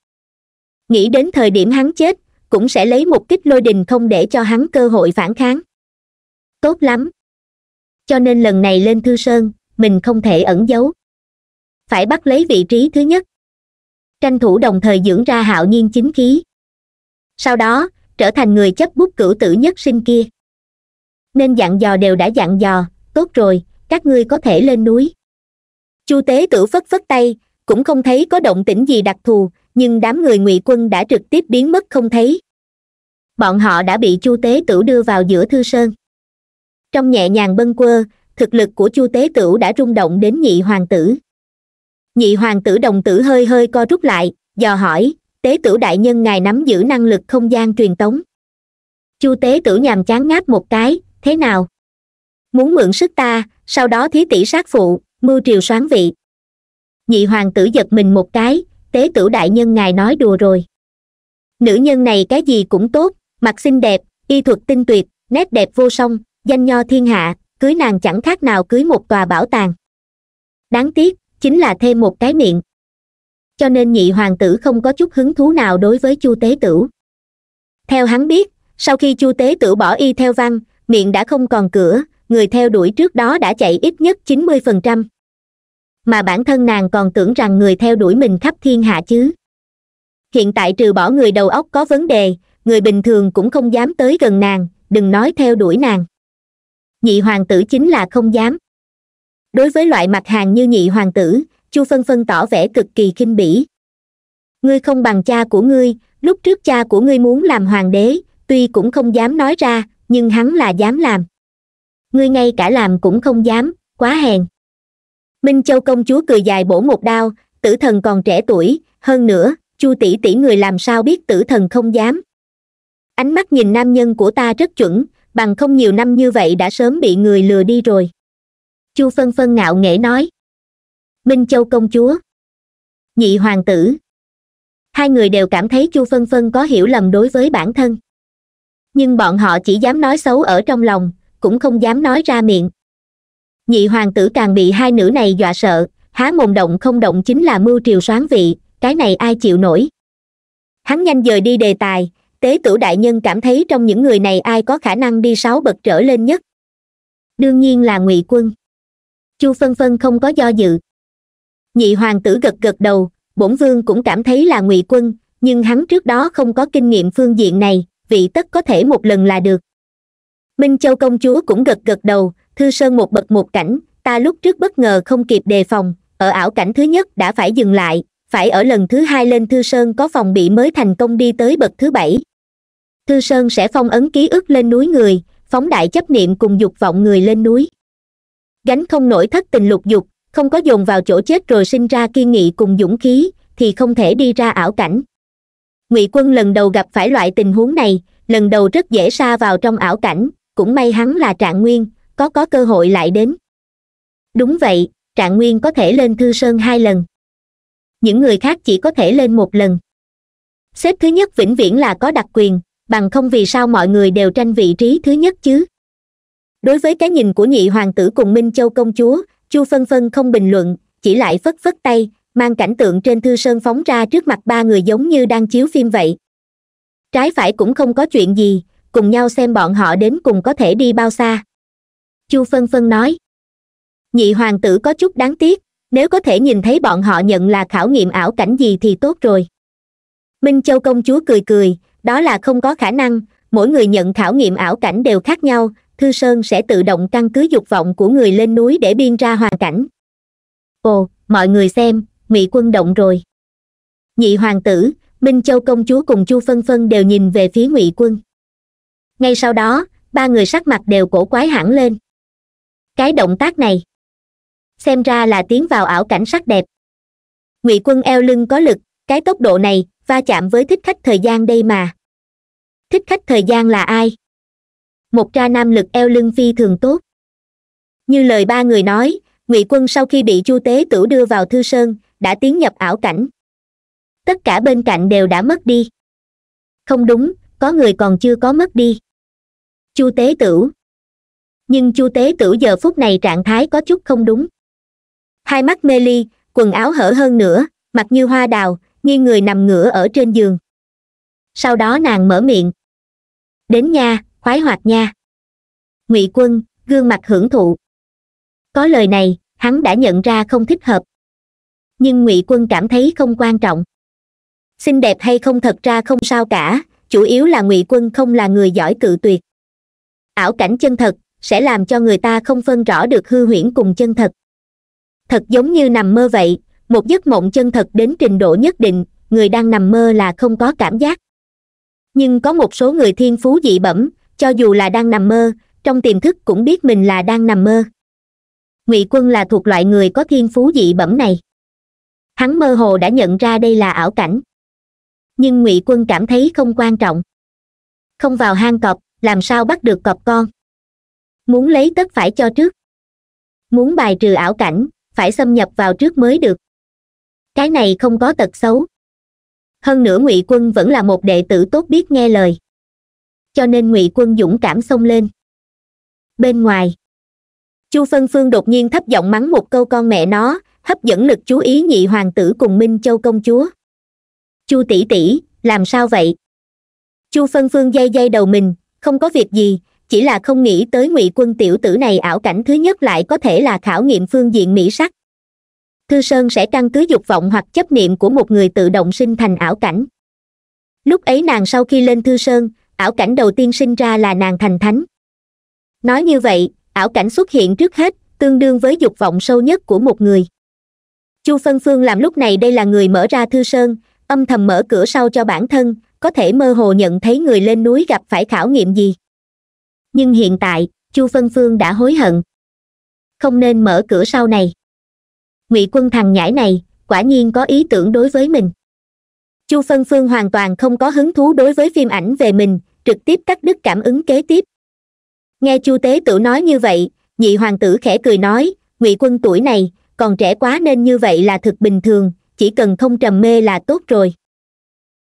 nghĩ đến thời điểm hắn chết cũng sẽ lấy một kích lôi đình không để cho hắn cơ hội phản kháng tốt lắm cho nên lần này lên thư sơn mình không thể ẩn giấu phải bắt lấy vị trí thứ nhất tranh thủ đồng thời dưỡng ra hạo nhiên chính khí sau đó trở thành người chấp bút cửu tử nhất sinh kia nên dặn dò đều đã dặn dò tốt rồi các ngươi có thể lên núi chu tế tử phất phất tay cũng không thấy có động tĩnh gì đặc thù nhưng đám người ngụy quân đã trực tiếp biến mất không thấy bọn họ đã bị chu tế tử đưa vào giữa thư sơn trong nhẹ nhàng bâng quơ thực lực của chu tế tử đã rung động đến nhị hoàng tử nhị hoàng tử đồng tử hơi hơi co rút lại dò hỏi tế tử đại nhân ngài nắm giữ năng lực không gian truyền tống chu tế tử nhàm chán ngáp một cái thế nào muốn mượn sức ta sau đó thí tỷ sát phụ mưu triều soán vị nhị hoàng tử giật mình một cái tế tử đại nhân ngài nói đùa rồi nữ nhân này cái gì cũng tốt mặt xinh đẹp y thuật tinh tuyệt nét đẹp vô song danh nho thiên hạ cưới nàng chẳng khác nào cưới một tòa bảo tàng đáng tiếc chính là thêm một cái miệng cho nên nhị hoàng tử không có chút hứng thú nào đối với chu tế tử. theo hắn biết sau khi chu tế tử bỏ y theo văn miệng đã không còn cửa người theo đuổi trước đó đã chạy ít nhất chín mươi phần trăm mà bản thân nàng còn tưởng rằng người theo đuổi mình khắp thiên hạ chứ hiện tại trừ bỏ người đầu óc có vấn đề người bình thường cũng không dám tới gần nàng đừng nói theo đuổi nàng nhị hoàng tử chính là không dám đối với loại mặt hàng như nhị hoàng tử chu phân phân tỏ vẻ cực kỳ khinh bỉ ngươi không bằng cha của ngươi lúc trước cha của ngươi muốn làm hoàng đế tuy cũng không dám nói ra nhưng hắn là dám làm ngươi ngay cả làm cũng không dám quá hèn minh châu công chúa cười dài bổ một đao tử thần còn trẻ tuổi hơn nữa chu tỷ tỷ người làm sao biết tử thần không dám ánh mắt nhìn nam nhân của ta rất chuẩn bằng không nhiều năm như vậy đã sớm bị người lừa đi rồi chu phân phân ngạo nghễ nói minh châu công chúa nhị hoàng tử hai người đều cảm thấy chu phân phân có hiểu lầm đối với bản thân nhưng bọn họ chỉ dám nói xấu ở trong lòng cũng không dám nói ra miệng nhị hoàng tử càng bị hai nữ này dọa sợ há mồm động không động chính là mưu triều soán vị cái này ai chịu nổi hắn nhanh dời đi đề tài tế tử đại nhân cảm thấy trong những người này ai có khả năng đi sáu bậc trở lên nhất đương nhiên là ngụy quân chu phân phân không có do dự nhị hoàng tử gật gật đầu bổn vương cũng cảm thấy là ngụy quân nhưng hắn trước đó không có kinh nghiệm phương diện này vị tất có thể một lần là được minh châu công chúa cũng gật gật đầu thư sơn một bậc một cảnh ta lúc trước bất ngờ không kịp đề phòng ở ảo cảnh thứ nhất đã phải dừng lại phải ở lần thứ hai lên thư sơn có phòng bị mới thành công đi tới bậc thứ bảy thư sơn sẽ phong ấn ký ức lên núi người phóng đại chấp niệm cùng dục vọng người lên núi gánh không nổi thất tình lục dục không có dồn vào chỗ chết rồi sinh ra kiên nghị cùng dũng khí thì không thể đi ra ảo cảnh ngụy quân lần đầu gặp phải loại tình huống này lần đầu rất dễ xa vào trong ảo cảnh cũng may hắn là trạng nguyên có có cơ hội lại đến đúng vậy trạng nguyên có thể lên thư sơn hai lần những người khác chỉ có thể lên một lần xếp thứ nhất vĩnh viễn là có đặc quyền bằng không vì sao mọi người đều tranh vị trí thứ nhất chứ đối với cái nhìn của nhị hoàng tử cùng minh châu công chúa chu phân phân không bình luận chỉ lại phất phất tay mang cảnh tượng trên thư sơn phóng ra trước mặt ba người giống như đang chiếu phim vậy trái phải cũng không có chuyện gì cùng nhau xem bọn họ đến cùng có thể đi bao xa chu phân phân nói nhị hoàng tử có chút đáng tiếc nếu có thể nhìn thấy bọn họ nhận là khảo nghiệm ảo cảnh gì thì tốt rồi minh châu công chúa cười cười đó là không có khả năng mỗi người nhận khảo nghiệm ảo cảnh đều khác nhau thư sơn sẽ tự động căn cứ dục vọng của người lên núi để biên ra hoàn cảnh ồ mọi người xem ngụy quân động rồi nhị hoàng tử minh châu công chúa cùng chu phân phân đều nhìn về phía ngụy quân ngay sau đó ba người sắc mặt đều cổ quái hẳn lên cái động tác này xem ra là tiến vào ảo cảnh sắc đẹp ngụy quân eo lưng có lực cái tốc độ này va chạm với thích khách thời gian đây mà thích khách thời gian là ai một tra nam lực eo lưng phi thường tốt như lời ba người nói ngụy quân sau khi bị chu tế tử đưa vào thư sơn đã tiến nhập ảo cảnh tất cả bên cạnh đều đã mất đi không đúng có người còn chưa có mất đi chu tế tửu nhưng chu tế tửu giờ phút này trạng thái có chút không đúng hai mắt mê ly quần áo hở hơn nữa mặc như hoa đào nghiêng người nằm ngửa ở trên giường sau đó nàng mở miệng đến nha khoái hoạt nha ngụy quân gương mặt hưởng thụ có lời này hắn đã nhận ra không thích hợp nhưng ngụy quân cảm thấy không quan trọng xinh đẹp hay không thật ra không sao cả chủ yếu là ngụy quân không là người giỏi cự tuyệt ảo cảnh chân thật sẽ làm cho người ta không phân rõ được hư huyễn cùng chân thật thật giống như nằm mơ vậy một giấc mộng chân thật đến trình độ nhất định người đang nằm mơ là không có cảm giác nhưng có một số người thiên phú dị bẩm cho dù là đang nằm mơ trong tiềm thức cũng biết mình là đang nằm mơ ngụy quân là thuộc loại người có thiên phú dị bẩm này hắn mơ hồ đã nhận ra đây là ảo cảnh nhưng ngụy quân cảm thấy không quan trọng không vào hang cọp làm sao bắt được cọp con muốn lấy tất phải cho trước muốn bài trừ ảo cảnh phải xâm nhập vào trước mới được cái này không có tật xấu hơn nữa ngụy quân vẫn là một đệ tử tốt biết nghe lời cho nên ngụy quân dũng cảm xông lên bên ngoài chu phân phương đột nhiên thấp giọng mắng một câu con mẹ nó hấp dẫn lực chú ý nhị hoàng tử cùng minh châu công chúa chu tỷ tỷ làm sao vậy chu phân phương dây dây đầu mình không có việc gì chỉ là không nghĩ tới ngụy quân tiểu tử này ảo cảnh thứ nhất lại có thể là khảo nghiệm phương diện mỹ sắc thư sơn sẽ căn cứ dục vọng hoặc chấp niệm của một người tự động sinh thành ảo cảnh lúc ấy nàng sau khi lên thư sơn ảo cảnh đầu tiên sinh ra là nàng thành thánh nói như vậy ảo cảnh xuất hiện trước hết tương đương với dục vọng sâu nhất của một người chu phân phương làm lúc này đây là người mở ra thư sơn âm thầm mở cửa sau cho bản thân có thể mơ hồ nhận thấy người lên núi gặp phải khảo nghiệm gì nhưng hiện tại chu phân phương đã hối hận không nên mở cửa sau này ngụy quân thằng nhãi này quả nhiên có ý tưởng đối với mình chu phân phương hoàn toàn không có hứng thú đối với phim ảnh về mình trực tiếp cắt đứt cảm ứng kế tiếp nghe chu tế tử nói như vậy nhị hoàng tử khẽ cười nói ngụy quân tuổi này còn trẻ quá nên như vậy là thực bình thường chỉ cần không trầm mê là tốt rồi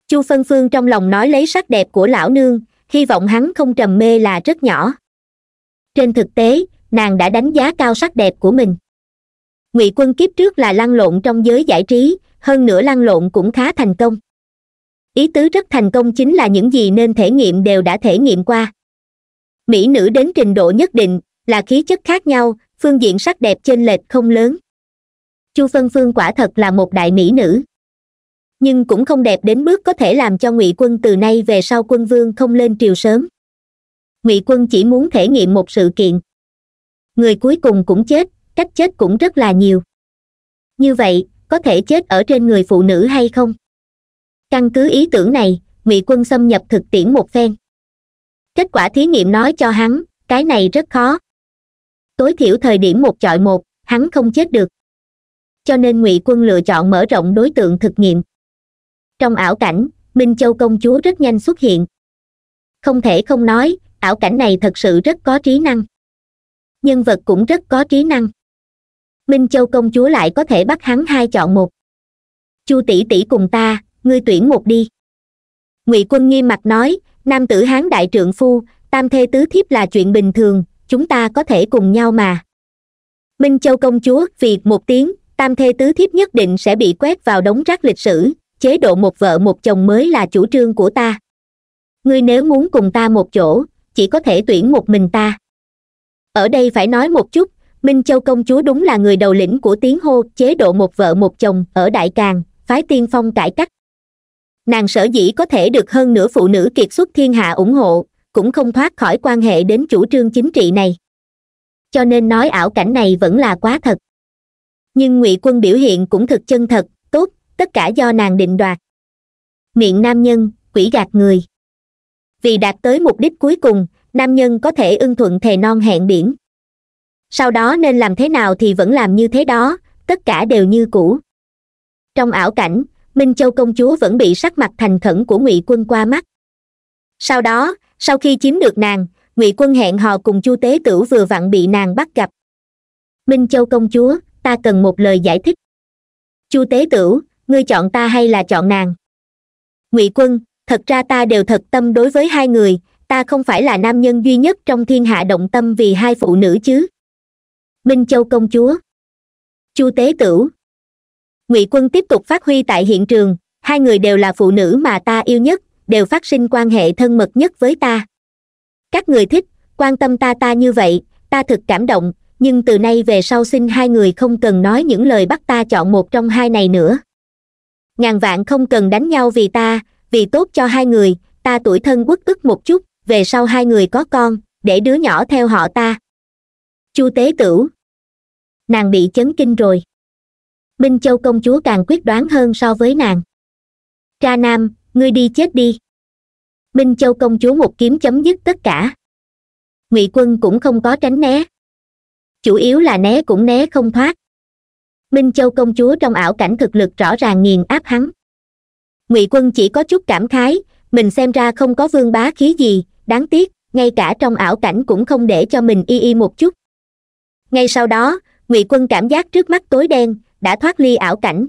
chu phân phương trong lòng nói lấy sắc đẹp của lão nương hy vọng hắn không trầm mê là rất nhỏ trên thực tế nàng đã đánh giá cao sắc đẹp của mình ngụy quân kiếp trước là lăn lộn trong giới giải trí hơn nữa lăn lộn cũng khá thành công ý tứ rất thành công chính là những gì nên thể nghiệm đều đã thể nghiệm qua mỹ nữ đến trình độ nhất định là khí chất khác nhau phương diện sắc đẹp chênh lệch không lớn chu phân phương quả thật là một đại mỹ nữ nhưng cũng không đẹp đến bước có thể làm cho ngụy quân từ nay về sau quân vương không lên triều sớm ngụy quân chỉ muốn thể nghiệm một sự kiện người cuối cùng cũng chết cách chết cũng rất là nhiều như vậy có thể chết ở trên người phụ nữ hay không căn cứ ý tưởng này ngụy quân xâm nhập thực tiễn một phen kết quả thí nghiệm nói cho hắn cái này rất khó tối thiểu thời điểm một chọi một hắn không chết được cho nên ngụy quân lựa chọn mở rộng đối tượng thực nghiệm trong ảo cảnh minh châu công chúa rất nhanh xuất hiện không thể không nói ảo cảnh này thật sự rất có trí năng nhân vật cũng rất có trí năng minh châu công chúa lại có thể bắt hắn hai chọn một chu tỷ tỷ cùng ta ngươi tuyển một đi ngụy quân nghiêm mặt nói nam tử hán đại trượng phu tam thê tứ thiếp là chuyện bình thường chúng ta có thể cùng nhau mà minh châu công chúa vì một tiếng tam thê tứ thiếp nhất định sẽ bị quét vào đống rác lịch sử chế độ một vợ một chồng mới là chủ trương của ta ngươi nếu muốn cùng ta một chỗ chỉ có thể tuyển một mình ta ở đây phải nói một chút minh châu công chúa đúng là người đầu lĩnh của tiếng hô chế độ một vợ một chồng ở đại càng phái tiên phong cải cách nàng sở dĩ có thể được hơn nửa phụ nữ kiệt xuất thiên hạ ủng hộ cũng không thoát khỏi quan hệ đến chủ trương chính trị này cho nên nói ảo cảnh này vẫn là quá thật nhưng ngụy quân biểu hiện cũng thực chân thật tốt tất cả do nàng định đoạt miệng nam nhân quỷ gạt người vì đạt tới mục đích cuối cùng nam nhân có thể ưng thuận thề non hẹn biển sau đó nên làm thế nào thì vẫn làm như thế đó tất cả đều như cũ trong ảo cảnh minh châu công chúa vẫn bị sắc mặt thành khẩn của ngụy quân qua mắt sau đó sau khi chiếm được nàng ngụy quân hẹn hò cùng chu tế tửu vừa vặn bị nàng bắt gặp minh châu công chúa ta cần một lời giải thích chu tế tửu ngươi chọn ta hay là chọn nàng ngụy quân thật ra ta đều thật tâm đối với hai người ta không phải là nam nhân duy nhất trong thiên hạ động tâm vì hai phụ nữ chứ minh châu công chúa chu tế tửu ngụy quân tiếp tục phát huy tại hiện trường hai người đều là phụ nữ mà ta yêu nhất đều phát sinh quan hệ thân mật nhất với ta các người thích quan tâm ta ta như vậy ta thực cảm động nhưng từ nay về sau xin hai người không cần nói những lời bắt ta chọn một trong hai này nữa ngàn vạn không cần đánh nhau vì ta vì tốt cho hai người ta tuổi thân quốc ức một chút về sau hai người có con để đứa nhỏ theo họ ta chu tế tửu nàng bị chấn kinh rồi minh châu công chúa càng quyết đoán hơn so với nàng tra nam ngươi đi chết đi minh châu công chúa một kiếm chấm dứt tất cả ngụy quân cũng không có tránh né chủ yếu là né cũng né không thoát minh châu công chúa trong ảo cảnh thực lực rõ ràng nghiền áp hắn ngụy quân chỉ có chút cảm khái mình xem ra không có vương bá khí gì đáng tiếc ngay cả trong ảo cảnh cũng không để cho mình y y một chút ngay sau đó ngụy quân cảm giác trước mắt tối đen đã thoát ly ảo cảnh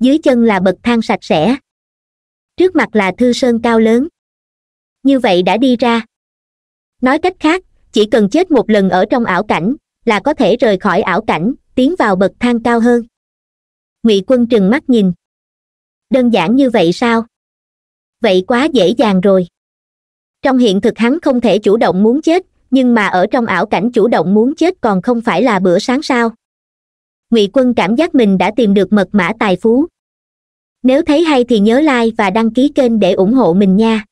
dưới chân là bậc thang sạch sẽ trước mặt là thư sơn cao lớn như vậy đã đi ra nói cách khác chỉ cần chết một lần ở trong ảo cảnh là có thể rời khỏi ảo cảnh tiến vào bậc thang cao hơn ngụy quân trừng mắt nhìn đơn giản như vậy sao vậy quá dễ dàng rồi trong hiện thực hắn không thể chủ động muốn chết nhưng mà ở trong ảo cảnh chủ động muốn chết còn không phải là bữa sáng sao ngụy quân cảm giác mình đã tìm được mật mã tài phú nếu thấy hay thì nhớ like và đăng ký kênh để ủng hộ mình nha